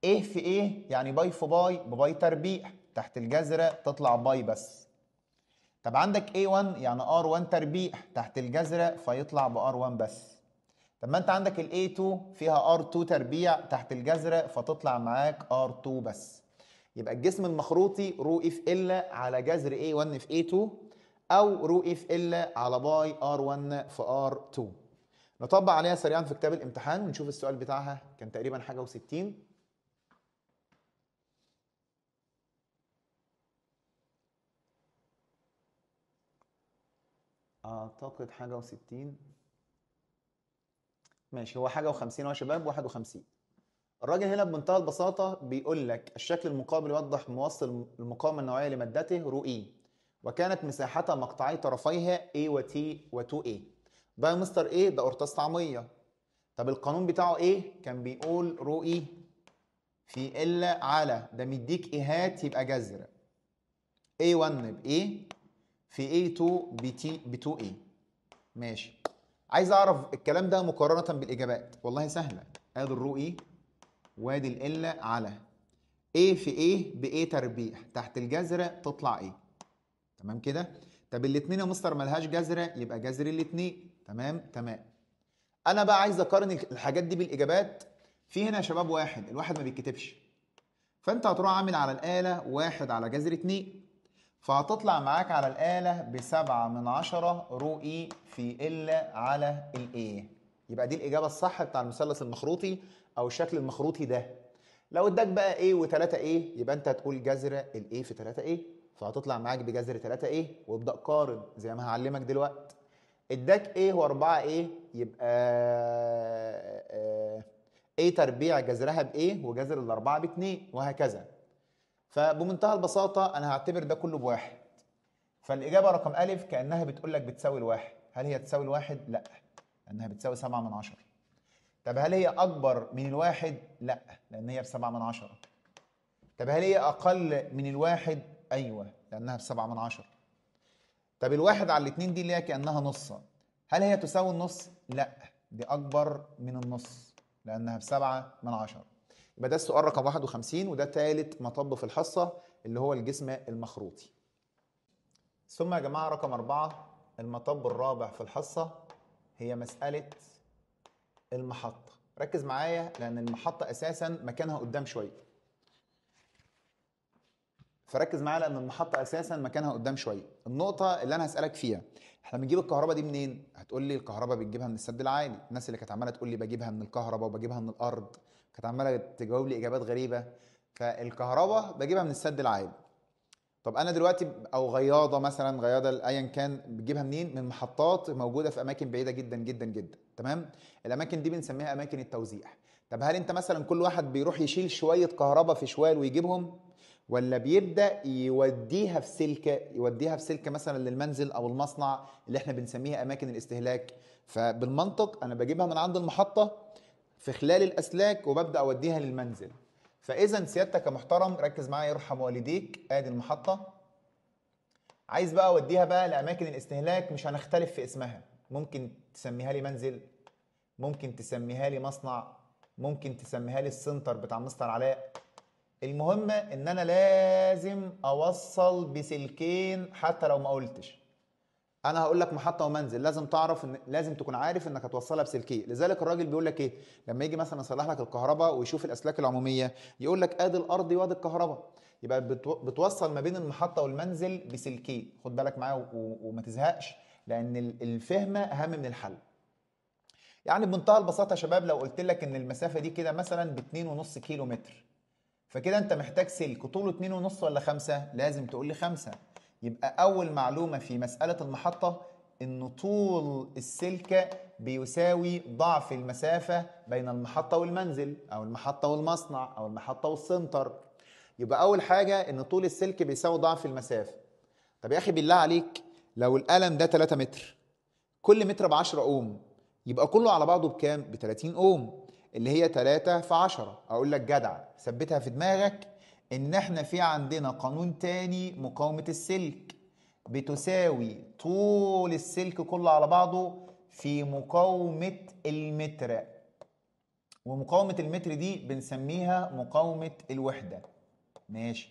ايه في ايه يعني باي في باي بباي تربيع تحت الجذر تطلع باي بس طب عندك اي 1 يعني ار 1 تربيع تحت الجذر فيطلع ب 1 بس طب ما انت عندك الاي 2 فيها ار 2 تربيع تحت الجذر فتطلع معاك ار 2 بس يبقى الجسم المخروطي رو اف ال على جذر اي 1 في اي 2 او رو اف ال على باي ار 1 في ار 2 نطبق عليها سريعا في كتاب الامتحان ونشوف السؤال بتاعها كان تقريبا حاجه و60 اعتقد حاجه و60 ماشي هو حاجه و50 اهو يا شباب 51 الراجل هنا بمنتهى البساطه بيقول لك الشكل المقابل يوضح موصل المقاومه النوعيه لمادته رو اي وكانت مساحتها مقطعي طرفيها A و T و 2A مستر A ده قرطاس طعمية طب القانون بتاعه ايه؟ كان بيقول رو E في إلا على ده مديك إيهات يبقى جذر A1 ب A في A2 ب T ب 2A ماشي عايز أعرف الكلام ده مقارنة بالإجابات والله سهلة آدي الرو اي e وادي الإلا على A في A A تربيع تحت الجذر تطلع ايه تمام كده طب الاثنين يا مستر ملهاش جذر يبقى جذر الاثنين تمام تمام انا بقى عايز اقارن الحاجات دي بالاجابات في هنا يا شباب واحد الواحد ما بيتكتبش فانت هتروح عامل على الاله واحد على جذر اثنين فهتطلع معاك على الاله بسبعة من عشرة رو اي في ال على الايه يبقى دي الاجابه الصح بتاع المثلث المخروطي او الشكل المخروطي ده لو اداك بقى ايه و3 ايه يبقى انت هتقول جذر الايه في 3 ايه فهتطلع معاك بجذر 3 ايه وابدا قارن زي ما هعلمك دلوقتي اداك ايه و4 ايه يبقى ايه تربيع جذرها بايه وجذر الاربعه باتنين وهكذا فبمنتهى البساطه انا هعتبر ده كله بواحد فالاجابه رقم الف كانها بتقول لك بتساوي الواحد هل هي تساوي الواحد لا لانها بتساوي 7 من 10 طب هل هي اكبر من الواحد لا لان هي بسبعة من عشرة طب هل هي اقل من الواحد ايوه لانها بسبعة من عشرة طب الواحد على الاتنين دي اللي هي كانها نص هل هي تساوي النص لا دي اكبر من النص لانها بسبعة من عشرة يبقى ده السؤال رقم 51 وده ثالث مطب في الحصه اللي هو الجسم المخروطي ثم يا جماعه رقم أربعة المطب الرابع في الحصه هي مساله المحطه ركز معايا لان المحطه اساسا مكانها قدام شويه فركز معايا لان المحطه اساسا مكانها قدام شويه النقطه اللي انا هسالك فيها احنا بنجيب الكهرباء دي منين هتقول لي الكهرباء بتجيبها من السد العالي الناس اللي كانت عماله تقول لي بجيبها من الكهرباء وبجيبها من الارض كانت عماله تجاوب لي اجابات غريبه فالكهرباء بجيبها من السد العالي طب انا دلوقتي او غياضه مثلا غياضه ايا كان بتجيبها منين من محطات موجوده في اماكن بعيده جدا جدا جدا تمام الاماكن دي بنسميها اماكن التوزيع طب هل انت مثلا كل واحد بيروح يشيل شويه كهرباء في شوال ويجيبهم ولا بيبدا يوديها في سلكه يوديها في سلكه مثلا للمنزل او المصنع اللي احنا بنسميها اماكن الاستهلاك فبالمنطق انا بجيبها من عند المحطه في خلال الاسلاك وببدا اوديها للمنزل فاذا سيادتك يا محترم ركز معايا يرحم والديك ادي المحطه عايز بقى اوديها بقى لاماكن الاستهلاك مش هنختلف في اسمها ممكن تسميها لي منزل ممكن تسميها لي مصنع ممكن تسميها لي السنتر بتاع مستر علاء المهم ان انا لازم اوصل بسلكين حتى لو ما قلتش انا هقول لك محطة ومنزل لازم تعرف ان لازم تكون عارف انك هتوصلها بسلكين لذلك الراجل بيقول لك ايه لما يجي مثلا يصلح لك الكهرباء ويشوف الاسلاك العمومية يقول لك ادي الارض وادي الكهرباء يبقى بتوصل ما بين المحطة والمنزل بسلكين خد بالك معايا وما تزهقش لان الفهم اهم من الحل يعني بمنتهى البساطة يا شباب لو قلت لك ان المسافة دي كده مثلا ب 2.5 كيلو متر فكده انت محتاج سلك طوله 2.5 ولا 5 لازم تقول لي 5 يبقى اول معلومه في مساله المحطه ان طول السلكه بيساوي ضعف المسافه بين المحطه والمنزل او المحطه والمصنع او المحطه والسنتر يبقى اول حاجه ان طول السلك بيساوي ضعف المسافه طب يا اخي بالله عليك لو القلم ده 3 متر كل متر ب 10 اوم يبقى كله على بعضه بكام ب 30 اوم اللي هي 3 في 10 اقول لك جدع ثبتها في دماغك ان احنا في عندنا قانون تاني مقاومة السلك بتساوي طول السلك كله على بعضه في مقاومة المتر ومقاومة المتر دي بنسميها مقاومة الوحدة ماشي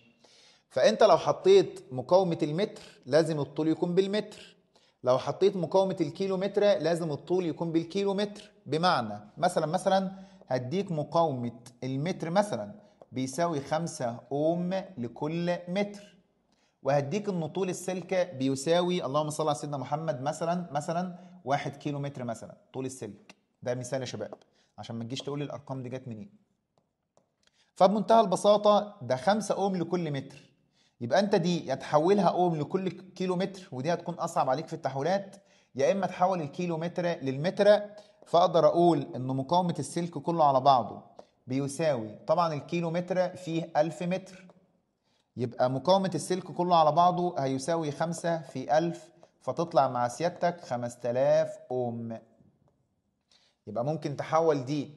فانت لو حطيت مقاومة المتر لازم الطول يكون بالمتر لو حطيت مقاومة الكيلو متر لازم الطول يكون بالكيلو متر بمعنى مثلا مثلا هديك مقاومة المتر مثلا بيساوي 5 أوم لكل متر وهديك إن طول السلكة بيساوي اللهم صل على سيدنا محمد مثلا مثلا واحد كيلو متر مثلا طول السلك ده مثال يا شباب عشان ما تجيش تقول الأرقام دي جت منين فبمنتهى البساطة ده 5 أوم لكل متر يبقى أنت دي يا تحولها أوم لكل كيلو متر ودي هتكون أصعب عليك في التحويلات يا إما تحول الكيلو متر للمتر فاقدر اقول ان مقاومه السلك كله على بعضه بيساوي طبعا الكيلو متر فيه 1000 متر يبقى مقاومه السلك كله على بعضه هيساوي 5 في 1000 فتطلع مع سيادتك 5000 اوم يبقى ممكن تحول دي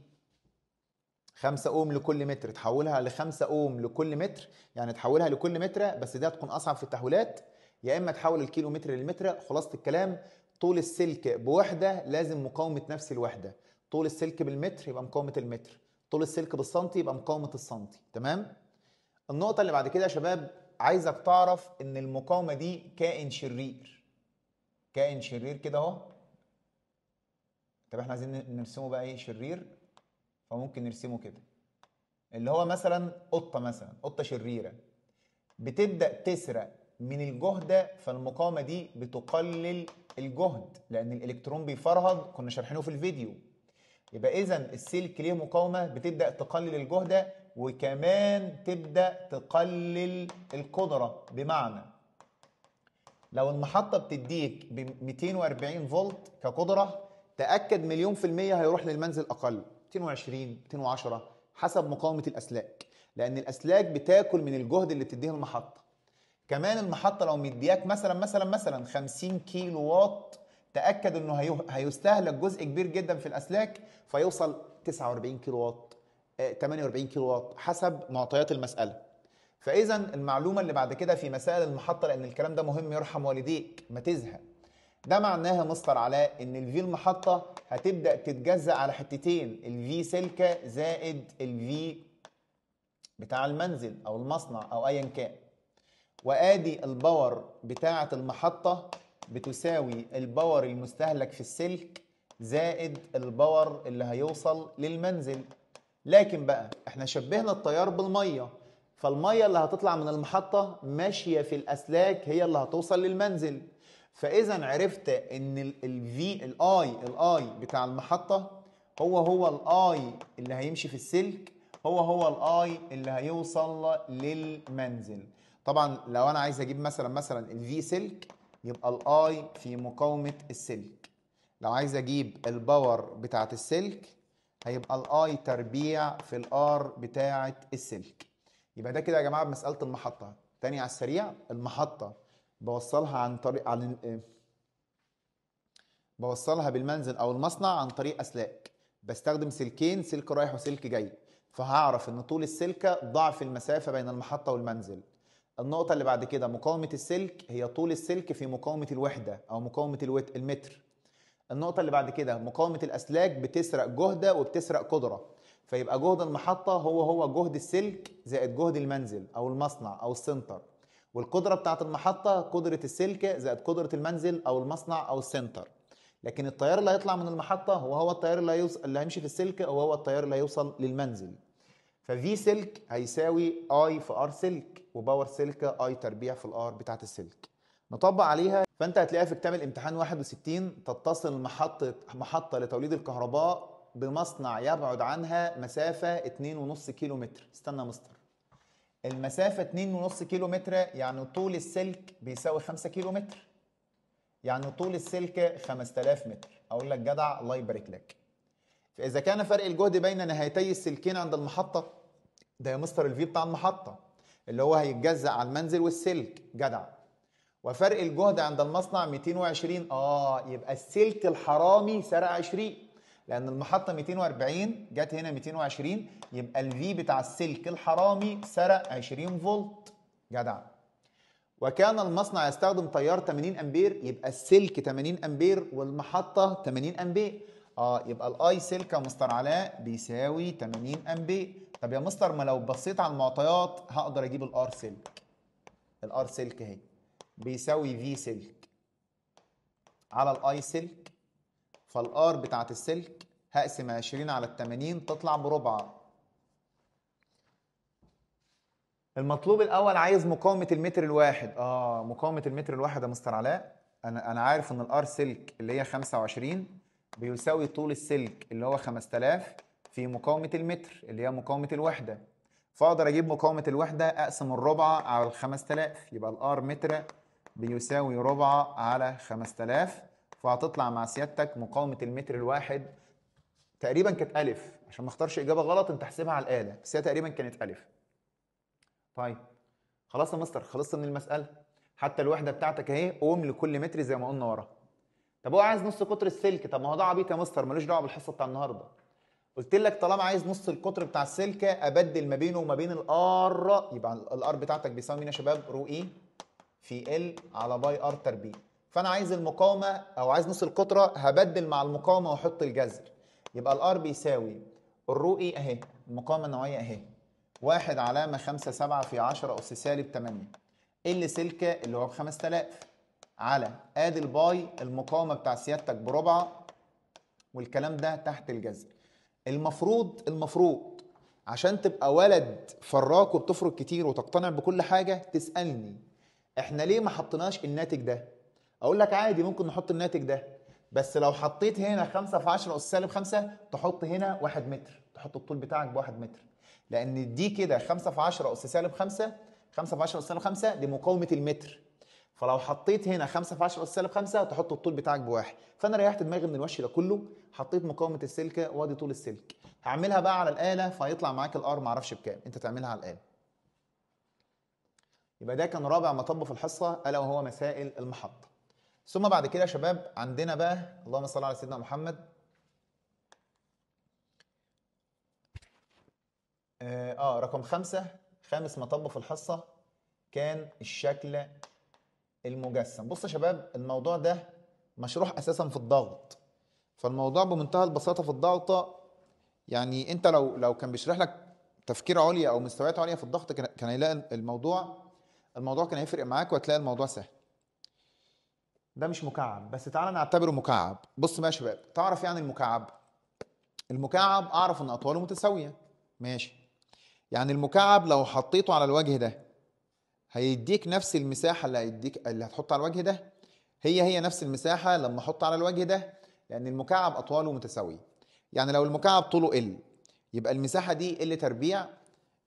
5 اوم لكل متر تحولها ل 5 اوم لكل متر يعني تحولها لكل متر بس دي هتكون اصعب في التحويلات يا اما تحول الكيلو متر للمتر خلاصه الكلام طول السلك بوحده لازم مقاومه نفس الوحده طول السلك بالمتر يبقى مقاومه المتر طول السلك بالسنتي يبقى مقاومه السنتي تمام النقطه اللي بعد كده يا شباب عايزك تعرف ان المقاومه دي كائن شرير كائن شرير كده اهو طب احنا عايزين نرسمه بقى ايه شرير فممكن نرسمه كده اللي هو مثلا قطه مثلا قطه شريره بتبدا تسرق من الجهده فالمقاومه دي بتقلل الجهد لان الالكترون بيفرهد كنا شارحينه في الفيديو يبقى اذا السلك ليه مقاومه بتبدا تقلل الجهده وكمان تبدا تقلل القدره بمعنى لو المحطه بتديك ب 240 فولت كقدره تاكد مليون في الميه هيروح للمنزل اقل 220 210 حسب مقاومه الاسلاك لان الاسلاك بتاكل من الجهد اللي بتديه المحطه كمان المحطه لو مدياك مثلا مثلا مثلا 50 كيلو واط تاكد انه هيستهلك جزء كبير جدا في الاسلاك فيوصل 49 كيلو واط 48 آه، كيلو واط حسب معطيات المساله فاذا المعلومه اللي بعد كده في مسائل المحطه لان الكلام ده مهم يرحم والديك ما تزهق ده معناها مستر علاء ان الفي المحطه هتبدا تتجزا على حتتين الفي سلكه زائد الفي بتاع المنزل او المصنع او ايا كان وادي الباور بتاعه المحطه بتساوي الباور المستهلك في السلك زائد الباور اللي هيوصل للمنزل لكن بقى احنا شبهنا التيار بالميه فالميه اللي هتطلع من المحطه ماشيه في الاسلاك هي اللي هتوصل للمنزل فاذا عرفت ان الفي الاي الاي بتاع المحطه هو هو الاي اللي هيمشي في السلك هو هو الاي اللي هيوصل للمنزل طبعا لو انا عايز اجيب مثلا مثلا الفي سلك يبقى الاي في مقاومه السلك لو عايز اجيب الباور بتاعه السلك هيبقى الاي تربيع في الار بتاعه السلك يبقى ده كده يا جماعه بمساله المحطه تاني على السريع المحطه بوصلها عن طريق عن آه، بوصلها بالمنزل او المصنع عن طريق اسلاك بستخدم سلكين سلك رايح وسلك جاي فهعرف ان طول السلكه ضعف المسافه بين المحطه والمنزل النقطة اللي بعد كده مقاومة السلك هي طول السلك في مقاومة الوحدة أو مقاومة المتر النقطة اللي بعد كده مقاومة الأسلاك بتسرق جهدة وبتسرق قدرة فيبقى جهد المحطة هو هو جهد السلك زائد جهد المنزل أو المصنع أو السنتر والقدرة بتاعة المحطة قدرة السلك زائد قدرة المنزل أو المصنع أو السنتر لكن التيار اللي هيطلع من المحطة هو هو التيار اللي, هيوصل اللي هيمشي في السلك هو هو التيار اللي هيوصل للمنزل ففي سلك هيساوي اي في ار سلك وباور سلك اي تربيع في الار بتاعه السلك نطبق عليها فانت هتلاقيها في كتاب الامتحان 61 تتصل محطه محطه لتوليد الكهرباء بمصنع يبعد عنها مسافه 2.5 كيلو متر استنى مستر المسافه 2.5 كيلو متر يعني طول السلك بيساوي 5 كيلو متر يعني طول السلك 5000 متر اقول لك جدع الله يبارك لك فاذا كان فرق الجهد بين نهايتي السلكين عند المحطه ده يا مستر الفي بتاع المحطة اللي هو هيتجزأ على المنزل والسلك جدع وفرق الجهد عند المصنع 220 اه يبقى السلك الحرامي سرق 20 لأن المحطة 240 جت هنا 220 يبقى الفي بتاع السلك الحرامي سرق 20 فولت جدع وكان المصنع يستخدم تيار 80 امبير يبقى السلك 80 امبير والمحطه 80 امبير اه يبقى الاي سلك يا مستر علاء بيساوي 80 امبير طب يا مستر ما لو بصيت على المعطيات هقدر اجيب الار سلك الار سلك اهي بيساوي في سلك على الاي سلك فالار بتاعت السلك هقسم 20 على ال 80 تطلع بربع المطلوب الاول عايز مقاومه المتر الواحد اه مقاومه المتر الواحد يا مستر علاء انا انا عارف ان الار سلك اللي هي 25 بيساوي طول السلك اللي هو 5000 في مقاومه المتر اللي هي مقاومه الوحده فاقدر اجيب مقاومه الوحده اقسم الربع على ال 5000 يبقى الار متر بيساوي ربع على 5000 فهتطلع مع سيادتك مقاومه المتر الواحد تقريبا كانت الف عشان ما اختارش اجابه غلط انت احسبها على الاله بس هي تقريبا كانت الف طيب خلاص يا مستر خلصت من المساله حتى الوحده بتاعتك اهي اوم لكل متر زي ما قلنا ورا طب هو عايز نص قطر السلك طب ما هو ده عبيط يا مستر ملوش دعوه بالحصه بتاع النهارده قلت لك طالما عايز نص القطر بتاع السلكه ابدل ما بينه وما بين الار يبقى الار بتاعتك بيساوي مين يا شباب رو اي في ال على باي ار تربيع فانا عايز المقاومه او عايز نص القطره هبدل مع المقاومه واحط الجذر يبقى الار بيساوي الرو اي اهي المقاومه النوعيه اهي واحد علامه خمسة سبعة في عشرة اس سالب 8 ال سلكه اللي هو ب 5000 على ادي الباي المقاومه بتاع سيادتك بربع والكلام ده تحت الجذر المفروض المفروض عشان تبقى ولد فراك وبتفرق كتير وتقتنع بكل حاجه تسالني احنا ليه ما حطيناش الناتج ده اقول لك عادي ممكن نحط الناتج ده بس لو حطيت هنا 5 في 10 اس سالب 5 تحط هنا 1 متر تحط الطول بتاعك ب 1 متر لان دي كده 5 في 10 اس سالب 5 5 في 10 اس سالب 5 دي مقاومه المتر فلو حطيت هنا 5 في 10 اس سالب 5 تحط الطول بتاعك بواحد فانا ريحت دماغي من الوش ده كله حطيت مقاومه السلكه وادي طول السلك هعملها بقى على الاله فهيطلع معاك الار معرفش بكام انت تعملها على الاله يبقى ده كان رابع مطب في الحصه الا وهو مسائل المحطه ثم بعد كده يا شباب عندنا بقى اللهم صل على سيدنا محمد اه, آه، رقم خمسة خامس مطب في الحصة كان الشكل المجسم بص يا شباب الموضوع ده مشروح اساسا في الضغط فالموضوع بمنتهى البساطه في الضغطه يعني انت لو لو كان بيشرح لك تفكير عليا او مستويات عليا في الضغط كان هيلاقي الموضوع الموضوع كان هيفرق معاك وهتلاقي الموضوع سهل ده مش مكعب بس تعالى نعتبره مكعب بص بقى يا شباب تعرف يعني المكعب المكعب اعرف ان اطواله متساويه ماشي يعني المكعب لو حطيته على الوجه ده هيديك نفس المساحه اللي هيديك اللي هتحط على الوجه ده هي هي نفس المساحه لما احط على الوجه ده لان المكعب اطواله متساويه يعني لو المكعب طوله ال يبقى المساحه دي ال تربيع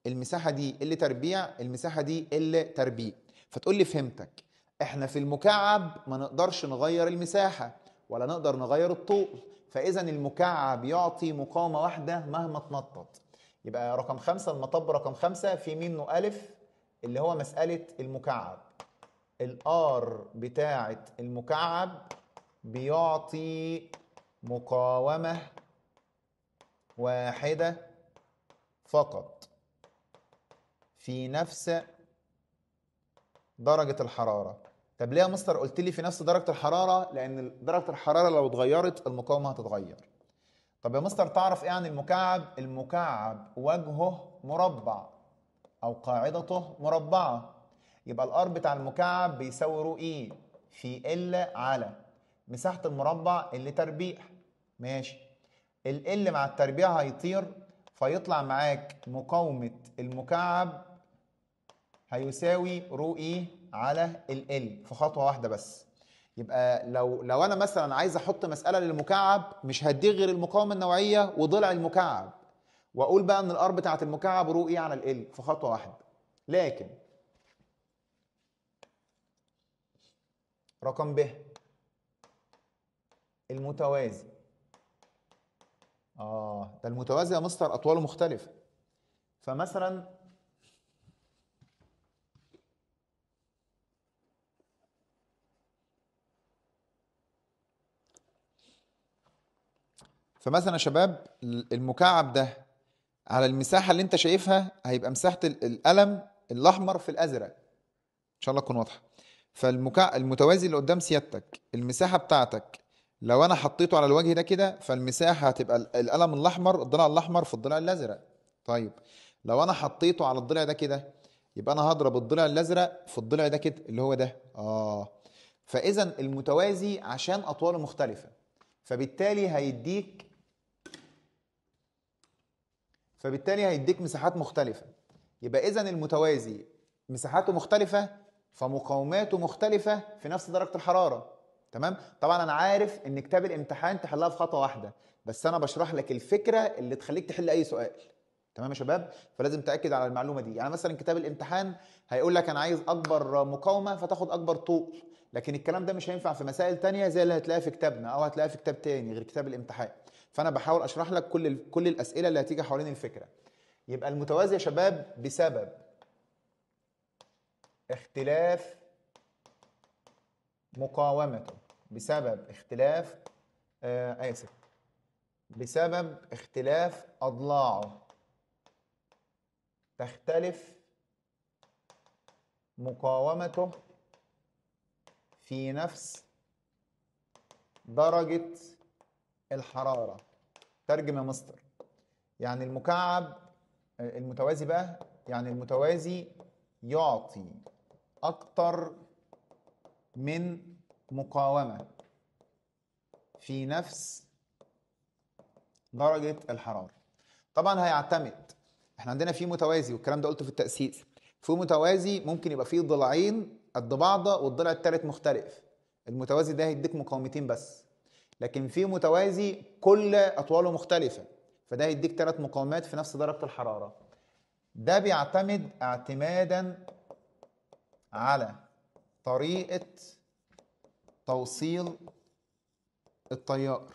المساحه دي ال تربيع المساحه دي ال تربيع فتقول لي فهمتك احنا في المكعب ما نقدرش نغير المساحه ولا نقدر نغير الطول فاذا المكعب يعطي مقاومه واحده مهما تنطط يبقى رقم خمسة المطب رقم خمسة في منه ألف اللي هو مسألة المكعب الار بتاعة المكعب بيعطي مقاومة واحدة فقط في نفس درجة الحرارة طب ليه يا مستر قلت لي في نفس درجة الحرارة لأن درجة الحرارة لو اتغيرت المقاومة هتتغير طب يا مستر تعرف ايه عن المكعب المكعب وجهه مربع أو قاعدته مربعة يبقى الار بتاع المكعب بيساوي رو اي في ال على مساحة المربع اللي تربيع ماشي ال ال مع التربيع هيطير فيطلع معاك مقاومة المكعب هيساوي رو اي على ال ال في خطوة واحدة بس يبقى لو لو انا مثلا عايز احط مسألة للمكعب مش هديه غير المقاومة النوعية وضلع المكعب واقول بقى ان الار بتاعه المكعب رو اي على ال في خطوه واحده لكن رقم ب المتوازي اه ده المتوازي يا مستر اطواله مختلفه فمثلا فمثلا يا شباب المكعب ده على المساحه اللي انت شايفها هيبقى مساحه القلم الاحمر في الازرق ان شاء الله تكون واضحه فالمكع المتوازي اللي قدام سيادتك المساحه بتاعتك لو انا حطيته على الوجه ده كده فالمساحه هتبقى القلم الاحمر الضلع الاحمر في الضلع الازرق طيب لو انا حطيته على الضلع ده كده يبقى انا هضرب الضلع الازرق في الضلع ده كده اللي هو ده اه فاذا المتوازي عشان اطواله مختلفه فبالتالي هيديك فبالتالي هيديك مساحات مختلفه يبقى اذا المتوازي مساحاته مختلفه فمقاوماته مختلفه في نفس درجه الحراره تمام طبعا انا عارف ان كتاب الامتحان تحلها في خطوه واحده بس انا بشرح لك الفكره اللي تخليك تحل اي سؤال تمام يا شباب فلازم تاكد على المعلومه دي يعني مثلا كتاب الامتحان هيقول لك انا عايز اكبر مقاومه فتاخد اكبر طول لكن الكلام ده مش هينفع في مسائل تانية زي اللي هتلاقيها في كتابنا او هتلاقيها في كتاب تاني غير كتاب الامتحان فانا بحاول اشرح لك كل كل الاسئله اللي هتيجي حوالين الفكره يبقى المتوازي يا شباب بسبب اختلاف مقاومته بسبب اختلاف آه اسف بسبب اختلاف اضلاعه تختلف مقاومته في نفس درجه الحرارة ترجم يا مستر يعني المكعب المتوازي بقى يعني المتوازي يعطي أكتر من مقاومة في نفس درجة الحرارة طبعا هيعتمد احنا عندنا في متوازي والكلام ده قلته في التأسيس في متوازي ممكن يبقى فيه ضلعين قد بعض والضلع الثالث مختلف المتوازي ده هيديك مقاومتين بس لكن في متوازي كل اطواله مختلفه فده هيديك ثلاث مقاومات في نفس درجه الحراره ده بيعتمد اعتمادا على طريقه توصيل التيار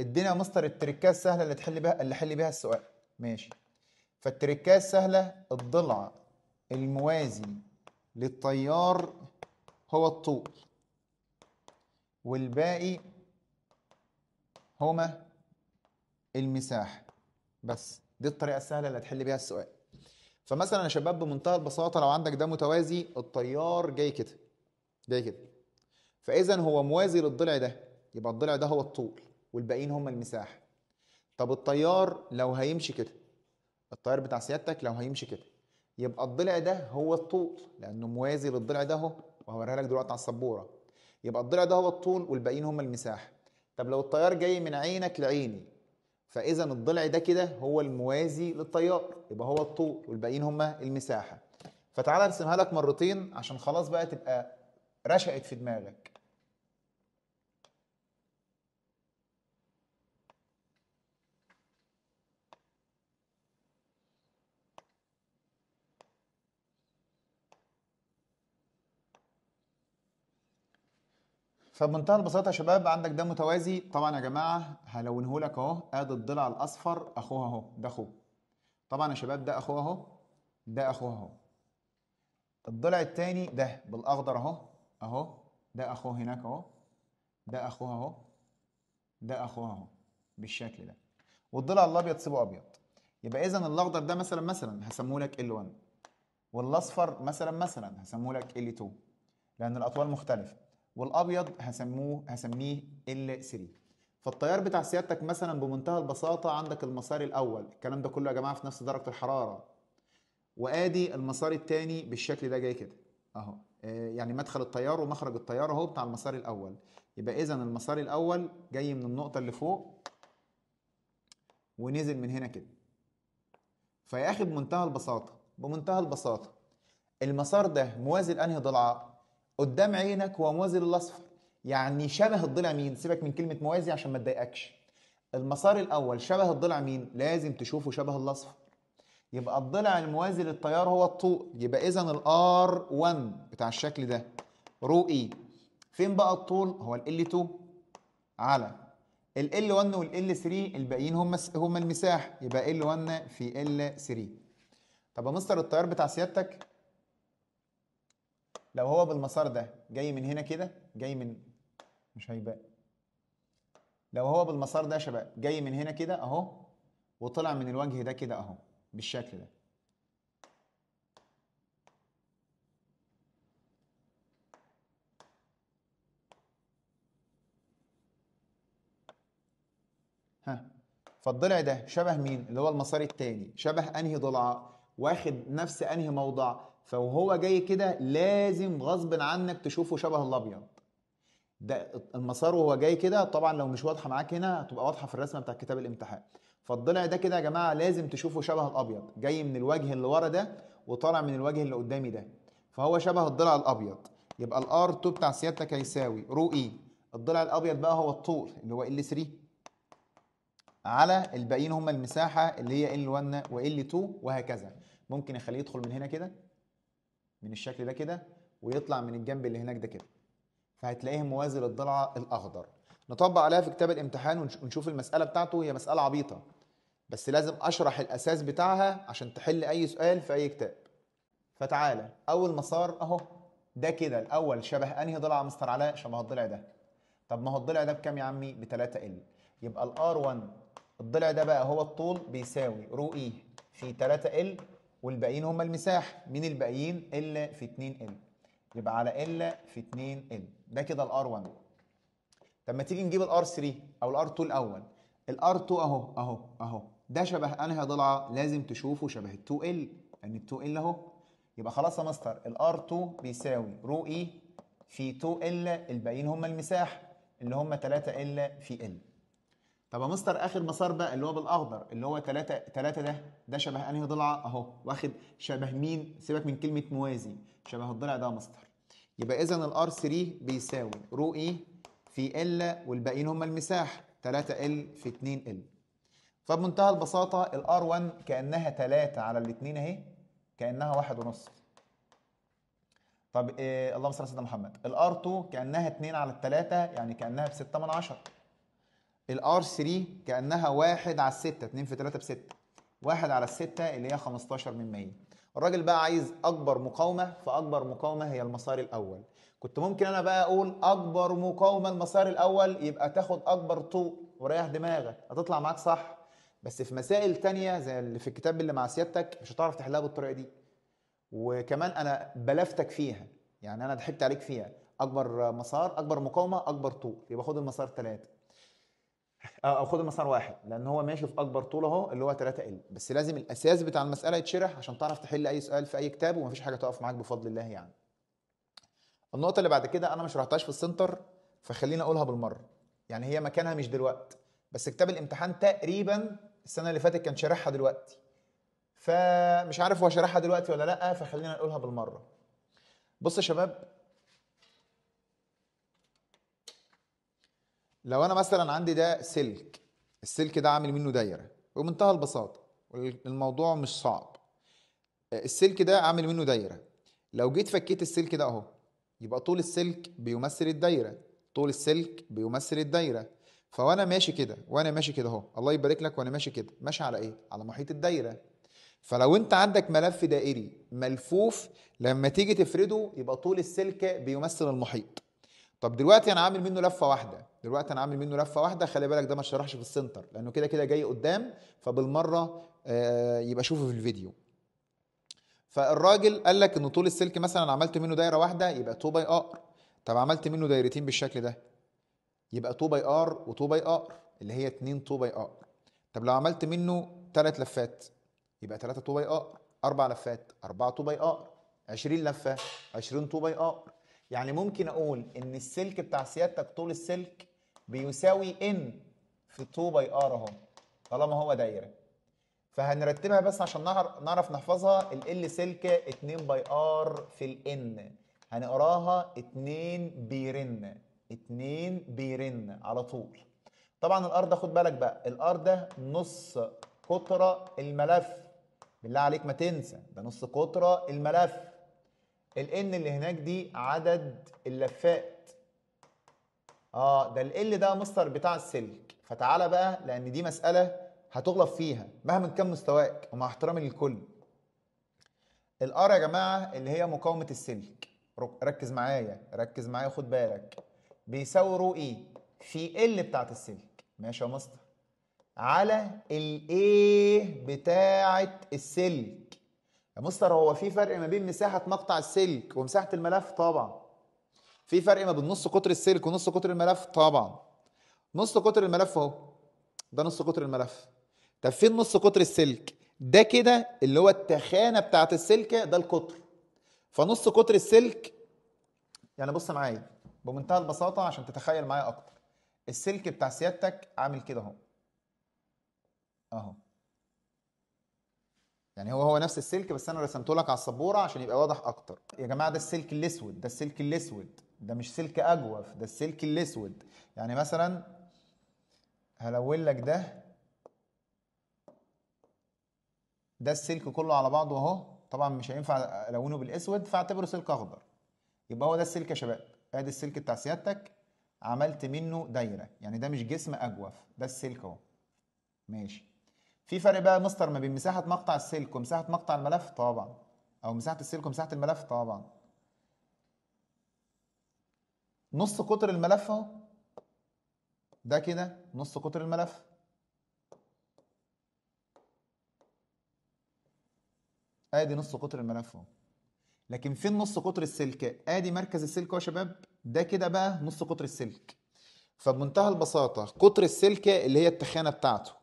ادينا يا مستر التركات السهله اللي تحل بيها اللي حل بيها السؤال ماشي فالتركات السهله الضلع الموازي للتيار هو الطول والباقي هما المساحة بس دي الطريقة السهلة اللي هتحل بيها السؤال فمثلا يا شباب بمنتهى البساطة لو عندك ده متوازي التيار جاي كده جاي كده فإذا هو موازي للضلع ده يبقى الضلع ده هو الطول والباقيين هما المساحة طب الطيار لو هيمشي كده الطيار بتاع سيادتك لو هيمشي كده يبقى الضلع ده هو الطول لأنه موازي للضلع ده اهو وهوريها لك دلوقتي على السبورة يبقى الضلع ده هو الطول والباقيين هم المساحه طب لو التيار جاي من عينك لعيني فاذا الضلع ده كده هو الموازي للتيار يبقى هو الطول والباقيين هم المساحه فتعالى ارسمها لك مرتين عشان خلاص بقى تبقى رشقت في دماغك فبمنتهى البساطه يا شباب عندك ده متوازي طبعا يا جماعه هلونه لك اهو ادي الضلع الاصفر اخوها اهو ده اخوه طبعا يا شباب ده اخوها اهو ده اخوها اهو الضلع التاني ده بالاخضر اهو اهو ده اخوه هناك اهو ده اخوها اهو ده اخوها اهو بالشكل ده والضلع الابيض سيبه ابيض يبقى اذا الاخضر ده مثلا مثلا هسموه لك ال1 والاصفر مثلا مثلا هسموه لك ال2 لان الاطوال مختلفه والابيض هسموه هسميه ال 3 فالتيار بتاع سيادتك مثلا بمنتهى البساطه عندك المسار الاول الكلام ده كله يا جماعه في نفس درجه الحراره وادي المسار الثاني بالشكل ده جاي كده اهو آه، يعني مدخل التيار ومخرج التيار اهو بتاع المسار الاول يبقى اذا المسار الاول جاي من النقطه اللي فوق ونزل من هنا كده فيا اخي بمنتهى البساطه بمنتهى البساطه المسار ده موازي لانهي ضلعه قدام عينك هو موازي للاصفر يعني شبه الضلع مين سيبك من كلمه موازي عشان ما تضايقكش المسار الاول شبه الضلع مين لازم تشوفه شبه الاصفر يبقى الضلع الموازي للتيار هو الطوق يبقى اذا الار 1 بتاع الشكل ده رو اي فين بقى الطول هو ال 2 على ال ال 1 وال ال 3 الباقيين هم هم المساحه يبقى ال 1 في ال 3 طب يا مستر التيار بتاع سيادتك لو هو بالمسار ده جاي من هنا كده جاي من مش هيبقى لو هو بالمسار ده يا شباب جاي من هنا كده اهو وطلع من الوجه ده كده اهو بالشكل ده ها فالضلع ده شبه مين اللي هو المسار التاني شبه انهي ضلع واخد نفس انهي موضع فوهو جاي كده لازم غصب عنك تشوفه شبه الابيض ده المسار وهو جاي كده طبعا لو مش واضحه معاك هنا هتبقى واضحه في الرسمه بتاع كتاب الامتحان فالضلع ده كده يا جماعه لازم تشوفه شبه الابيض جاي من الوجه اللي ورا ده وطالع من الوجه اللي قدامي ده فهو شبه الضلع الابيض يبقى الار 2 بتاع سيادتك هيساوي رو اي e. الضلع الابيض بقى هو الطول اللي هو ال 3 على الباقيين هم المساحه اللي هي ال 1 وال 2 وهكذا ممكن اخليه يدخل من هنا كده من الشكل ده كده ويطلع من الجنب اللي هناك ده كده فهتلاقيه موازي للضلع الاخضر نطبق عليها في كتاب الامتحان ونشوف المساله بتاعته هي مساله عبيطه بس لازم اشرح الاساس بتاعها عشان تحل اي سؤال في اي كتاب فتعالى اول مسار اهو ده كده الاول شبه انهي ضلع مستر علاء شبه الضلع ده طب ما هو الضلع ده بكام يا عمي ب 3 ال يبقى الار 1 الضلع ده بقى هو الطول بيساوي رو اي e في 3 ال والباقيين هم المساحه مين الباقيين ال في 2 ال يبقى على ال في 2 ال ده كده الار 1 طب ما تيجي نجيب الار 3 او الار 2 الاول الار 2 اهو اهو اهو ده شبه انهي ضلعه لازم تشوفه شبه ال 2 ال لان ال 2 ال اهو يبقى خلاص يا مستر الار 2 بيساوي رو اي e في 2 ال الباقيين هم المساحه اللي هم 3 ال في ال طب يا مستر اخر مسار بقى اللي هو بالاخضر اللي هو 3 3 ده ده شبه انهي ضلعه اهو واخد شبه مين سيبك من كلمه موازي شبه الضلع ده يا مستر يبقى اذا الار 3 بيساوي رو اي e في ال والباقيين هم المساحه 3 ال في 2 ال فبمنتهى البساطه الار 1 كانها 3 على الاثنين اهي كانها واحد ونص طب إيه اللهم صل على سيدنا محمد الار 2 كانها 2 على الثلاثه يعني كانها ب 6 من 10 الار 3 كانها 1 على الستة 2 في 3 ب 6 1 على الستة اللي هي 15 من 100 الراجل بقى عايز اكبر مقاومه فاكبر مقاومه هي المسار الاول كنت ممكن انا بقى اقول اكبر مقاومه المسار الاول يبقى تاخد اكبر طوق وريح دماغك هتطلع معاك صح بس في مسائل تانية زي اللي في الكتاب اللي مع سيادتك مش هتعرف تحلها بالطريقه دي وكمان انا بلفتك فيها يعني انا ضحكت عليك فيها اكبر مسار اكبر مقاومه اكبر طول يبقى خد المسار ثلاثة او خد المسار واحد لان هو ماشي في اكبر طول اهو اللي هو 3 ال بس لازم الاساس بتاع المساله يتشرح عشان تعرف تحل اي سؤال في اي كتاب ومفيش حاجه تقف معاك بفضل الله يعني النقطه اللي بعد كده انا ما شرحتهاش في السنتر فخليني اقولها بالمره يعني هي مكانها مش دلوقتي بس كتاب الامتحان تقريبا السنه اللي فاتت كان شارحها دلوقتي فمش عارف هو شارحها دلوقتي ولا لا فخلينا نقولها بالمره بص يا شباب لو انا مثلا عندي ده سلك السلك ده عامل منه دايره بمنتهى البساطه الموضوع مش صعب السلك ده عامل منه دايره لو جيت فكيت السلك ده اهو يبقى طول السلك بيمثل الدايره طول السلك بيمثل الدايره فوانا ماشي كده وانا ماشي كده اهو الله يبارك لك وانا ماشي كده ماشي على ايه على محيط الدايره فلو انت عندك ملف دائري ملفوف لما تيجي تفرده يبقى طول السلك بيمثل المحيط طب دلوقتي انا عامل منه لفه واحده دلوقتي انا عامل منه لفه واحده خلي بالك ده ما اتشرحش في السنتر لانه كده كده جاي قدام فبالمره آه، يبقى شوفه في الفيديو فالراجل قال لك ان طول السلك مثلا عملت منه دايره واحده يبقى 2 باي ار طب عملت منه دايرتين بالشكل ده يبقى 2 باي ار و2 باي ار اللي هي 2 2 باي ار طب لو عملت منه 3 لفات يبقى 3 2 باي ار 4 لفات 4 2 باي ار 20 لفه 20 2 باي ار يعني ممكن اقول ان السلك بتاع سيادتك طول السلك بيساوي ان في 2 باي ار اهو طالما هو دايره فهنرتبها بس عشان نعرف نحفظها ال ال سلك 2 باي ار في الان هنقراها 2 بيرن 2 بيرن على طول طبعا الار ده خد بالك بقى الار ده نص قطره الملف بالله عليك ما تنسى ده نص قطره الملف n اللي هناك دي عدد اللفات اه ده ال ده مستر بتاع السلك فتعالى بقى لان دي مساله هتغلط فيها مهما كان مستواك ومع احترامي للكل الار يا جماعه اللي هي مقاومه السلك ركز معايا ركز معايا خد بالك رو ايه في ال بتاعه السلك ماشي يا مستر على الايه بتاعه السلك يا مستر هو في فرق ما بين مساحه مقطع السلك ومساحه الملف طبعا في فرق ما بين نص قطر السلك ونص قطر الملف طبعا نص قطر الملف اهو ده نص قطر الملف طب فين نص قطر السلك ده كده اللي هو التخانه بتاعه السلكه ده القطر فنص قطر السلك يعني بص معايا بمنتهى البساطه عشان تتخيل معايا اكتر السلك بتاع سيادتك عامل كده اهو اهو يعني هو هو نفس السلك بس انا رسمته لك على السبوره عشان يبقى واضح اكتر يا جماعه ده السلك الاسود ده السلك الاسود ده مش سلك اجوف ده السلك الاسود يعني مثلا هلون لك ده ده السلك كله على بعضه اهو طبعا مش هينفع الونه بالاسود فاعتبره سلك اخضر يبقى هو ده السلك يا شباب ادي السلك بتاع سيادتك عملت منه دايره يعني ده مش جسم اجوف ده السلك اهو ماشي في فرق بقى مستر ما بين مساحه مقطع السلك ومساحه مقطع الملف طبعا او مساحه السلك ومساحه الملف طبعا نص قطر الملف اهو ده كده نص قطر الملف ادي نص قطر الملف اهو لكن فين نص قطر السلك ادي مركز السلك اهو يا شباب ده كده بقى نص قطر السلك فبمنتهى البساطه قطر السلك اللي هي التخانه بتاعته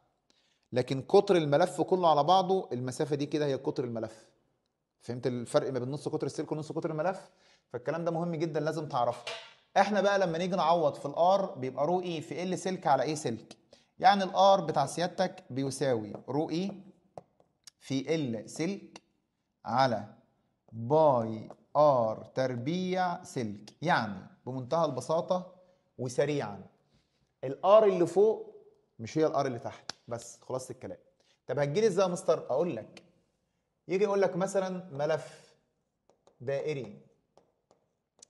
لكن قطر الملف كله على بعضه المسافه دي كده هي قطر الملف فهمت الفرق ما بين نص قطر السلك ونص قطر الملف فالكلام ده مهم جدا لازم تعرفه احنا بقى لما نيجي نعوض في الار بيبقى رو اي في ال سلك على اي سلك يعني الار بتاع سيادتك بيساوي رو اي في ال سلك على باي ار تربيع سلك يعني بمنتهى البساطه وسريعا الار اللي فوق مش هي الار اللي تحت بس خلاصه الكلام طب هتجيلي ازاي يا مستر اقول لك يجي يقول لك مثلا ملف دائري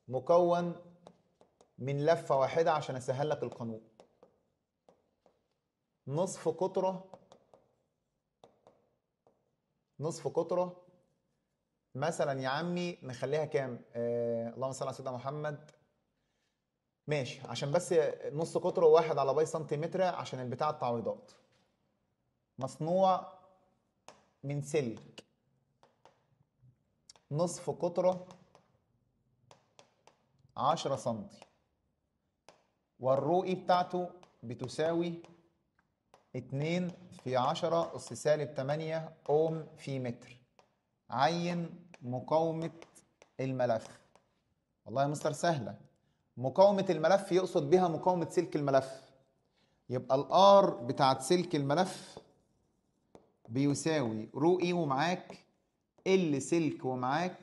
مكون من لفه واحده عشان اسهل لك القانون نصف قطره نصف قطره مثلا يا عمي نخليها كام آه اللهم صل على سيدنا محمد ماشي عشان بس نص قطره واحد على باي سنتيمتر عشان البتاع التعويضات مصنوع من سلك نصف قطره عشرة سنتي والروقي بتاعته بتساوي اتنين في عشرة أس سالب تمانية أوم في متر عين مقاومة الملف والله يا مستر سهلة مقاومة الملف يقصد بها مقاومة سلك الملف يبقى الار بتاعت سلك الملف بيساوي رو اي e ومعاك ال سلك ومعاك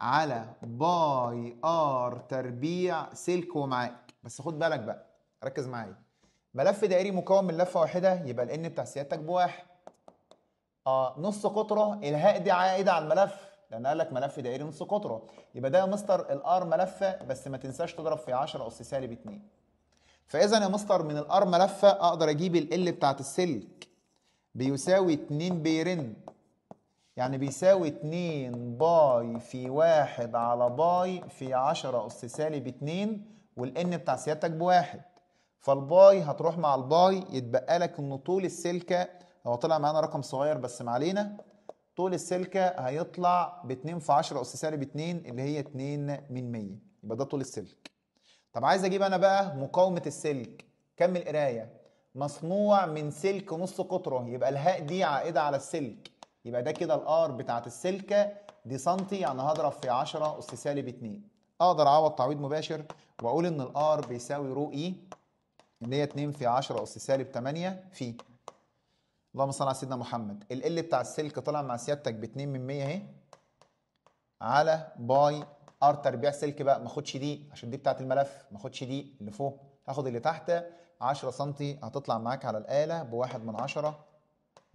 على باي ار تربيع سلك ومعاك بس خد بالك بقى ركز معايا ملف دائري مكون من لفه واحده يبقى الان بتاع سيادتك بواحد اه نص قطره الهاء دي عائده على الملف لان قال لك ملف دائري نص قطره يبقى ده يا مستر الار ملفه بس ما تنساش تضرب في 10 اس سالب 2 فاذا يا مستر من الار ملفه اقدر اجيب ال بتاعت السلك بيساوي 2 بيرن يعني بيساوي 2 باي في 1 على باي في 10 اس سالب 2 والان بتاع سيادتك بواحد فالباي هتروح مع الباي يتبقى لك ان طول السلكه هو طلع معانا رقم صغير بس ما علينا طول السلكه هيطلع ب 2 في 10 اس سالب 2 اللي هي 2 من 100 يبقى ده طول السلك طب عايز اجيب انا بقى مقاومه السلك كمل قرايه مصنوع من سلك نص قطره يبقى الهاء دي عائده على السلك يبقى ده كده الار بتاعه السلكه دي سنتي يعني هضرب في 10 اس سالب 2 اقدر اعوض تعويض مباشر واقول ان الار بيساوي رو اي اللي هي 2 في 10 اس سالب 8 في اللهم صل على سيدنا محمد ال ال بتاع السلك طالع مع سيادتك ب 2 من 100 اهي على باي ار تربيع سلك بقى ما اخدش دي عشان دي بتاعت الملف ما اخدش دي اللي فوق هاخد اللي تحت 10 سم هتطلع معاك على الاله بواحد من 10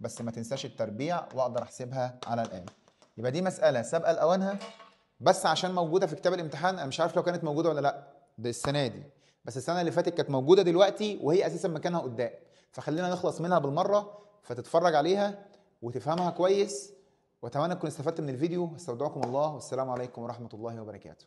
بس ما تنساش التربيع واقدر احسبها على الاله يبقى دي مساله سابقه لاوانها بس عشان موجوده في كتاب الامتحان انا مش عارف لو كانت موجوده ولا لا ده السنه دي بس السنه اللي فاتت كانت موجوده دلوقتي وهي اساسا مكانها قدام فخلينا نخلص منها بالمره فتتفرج عليها وتفهمها كويس واتمنى تكون استفدت من الفيديو استودعكم الله والسلام عليكم ورحمه الله وبركاته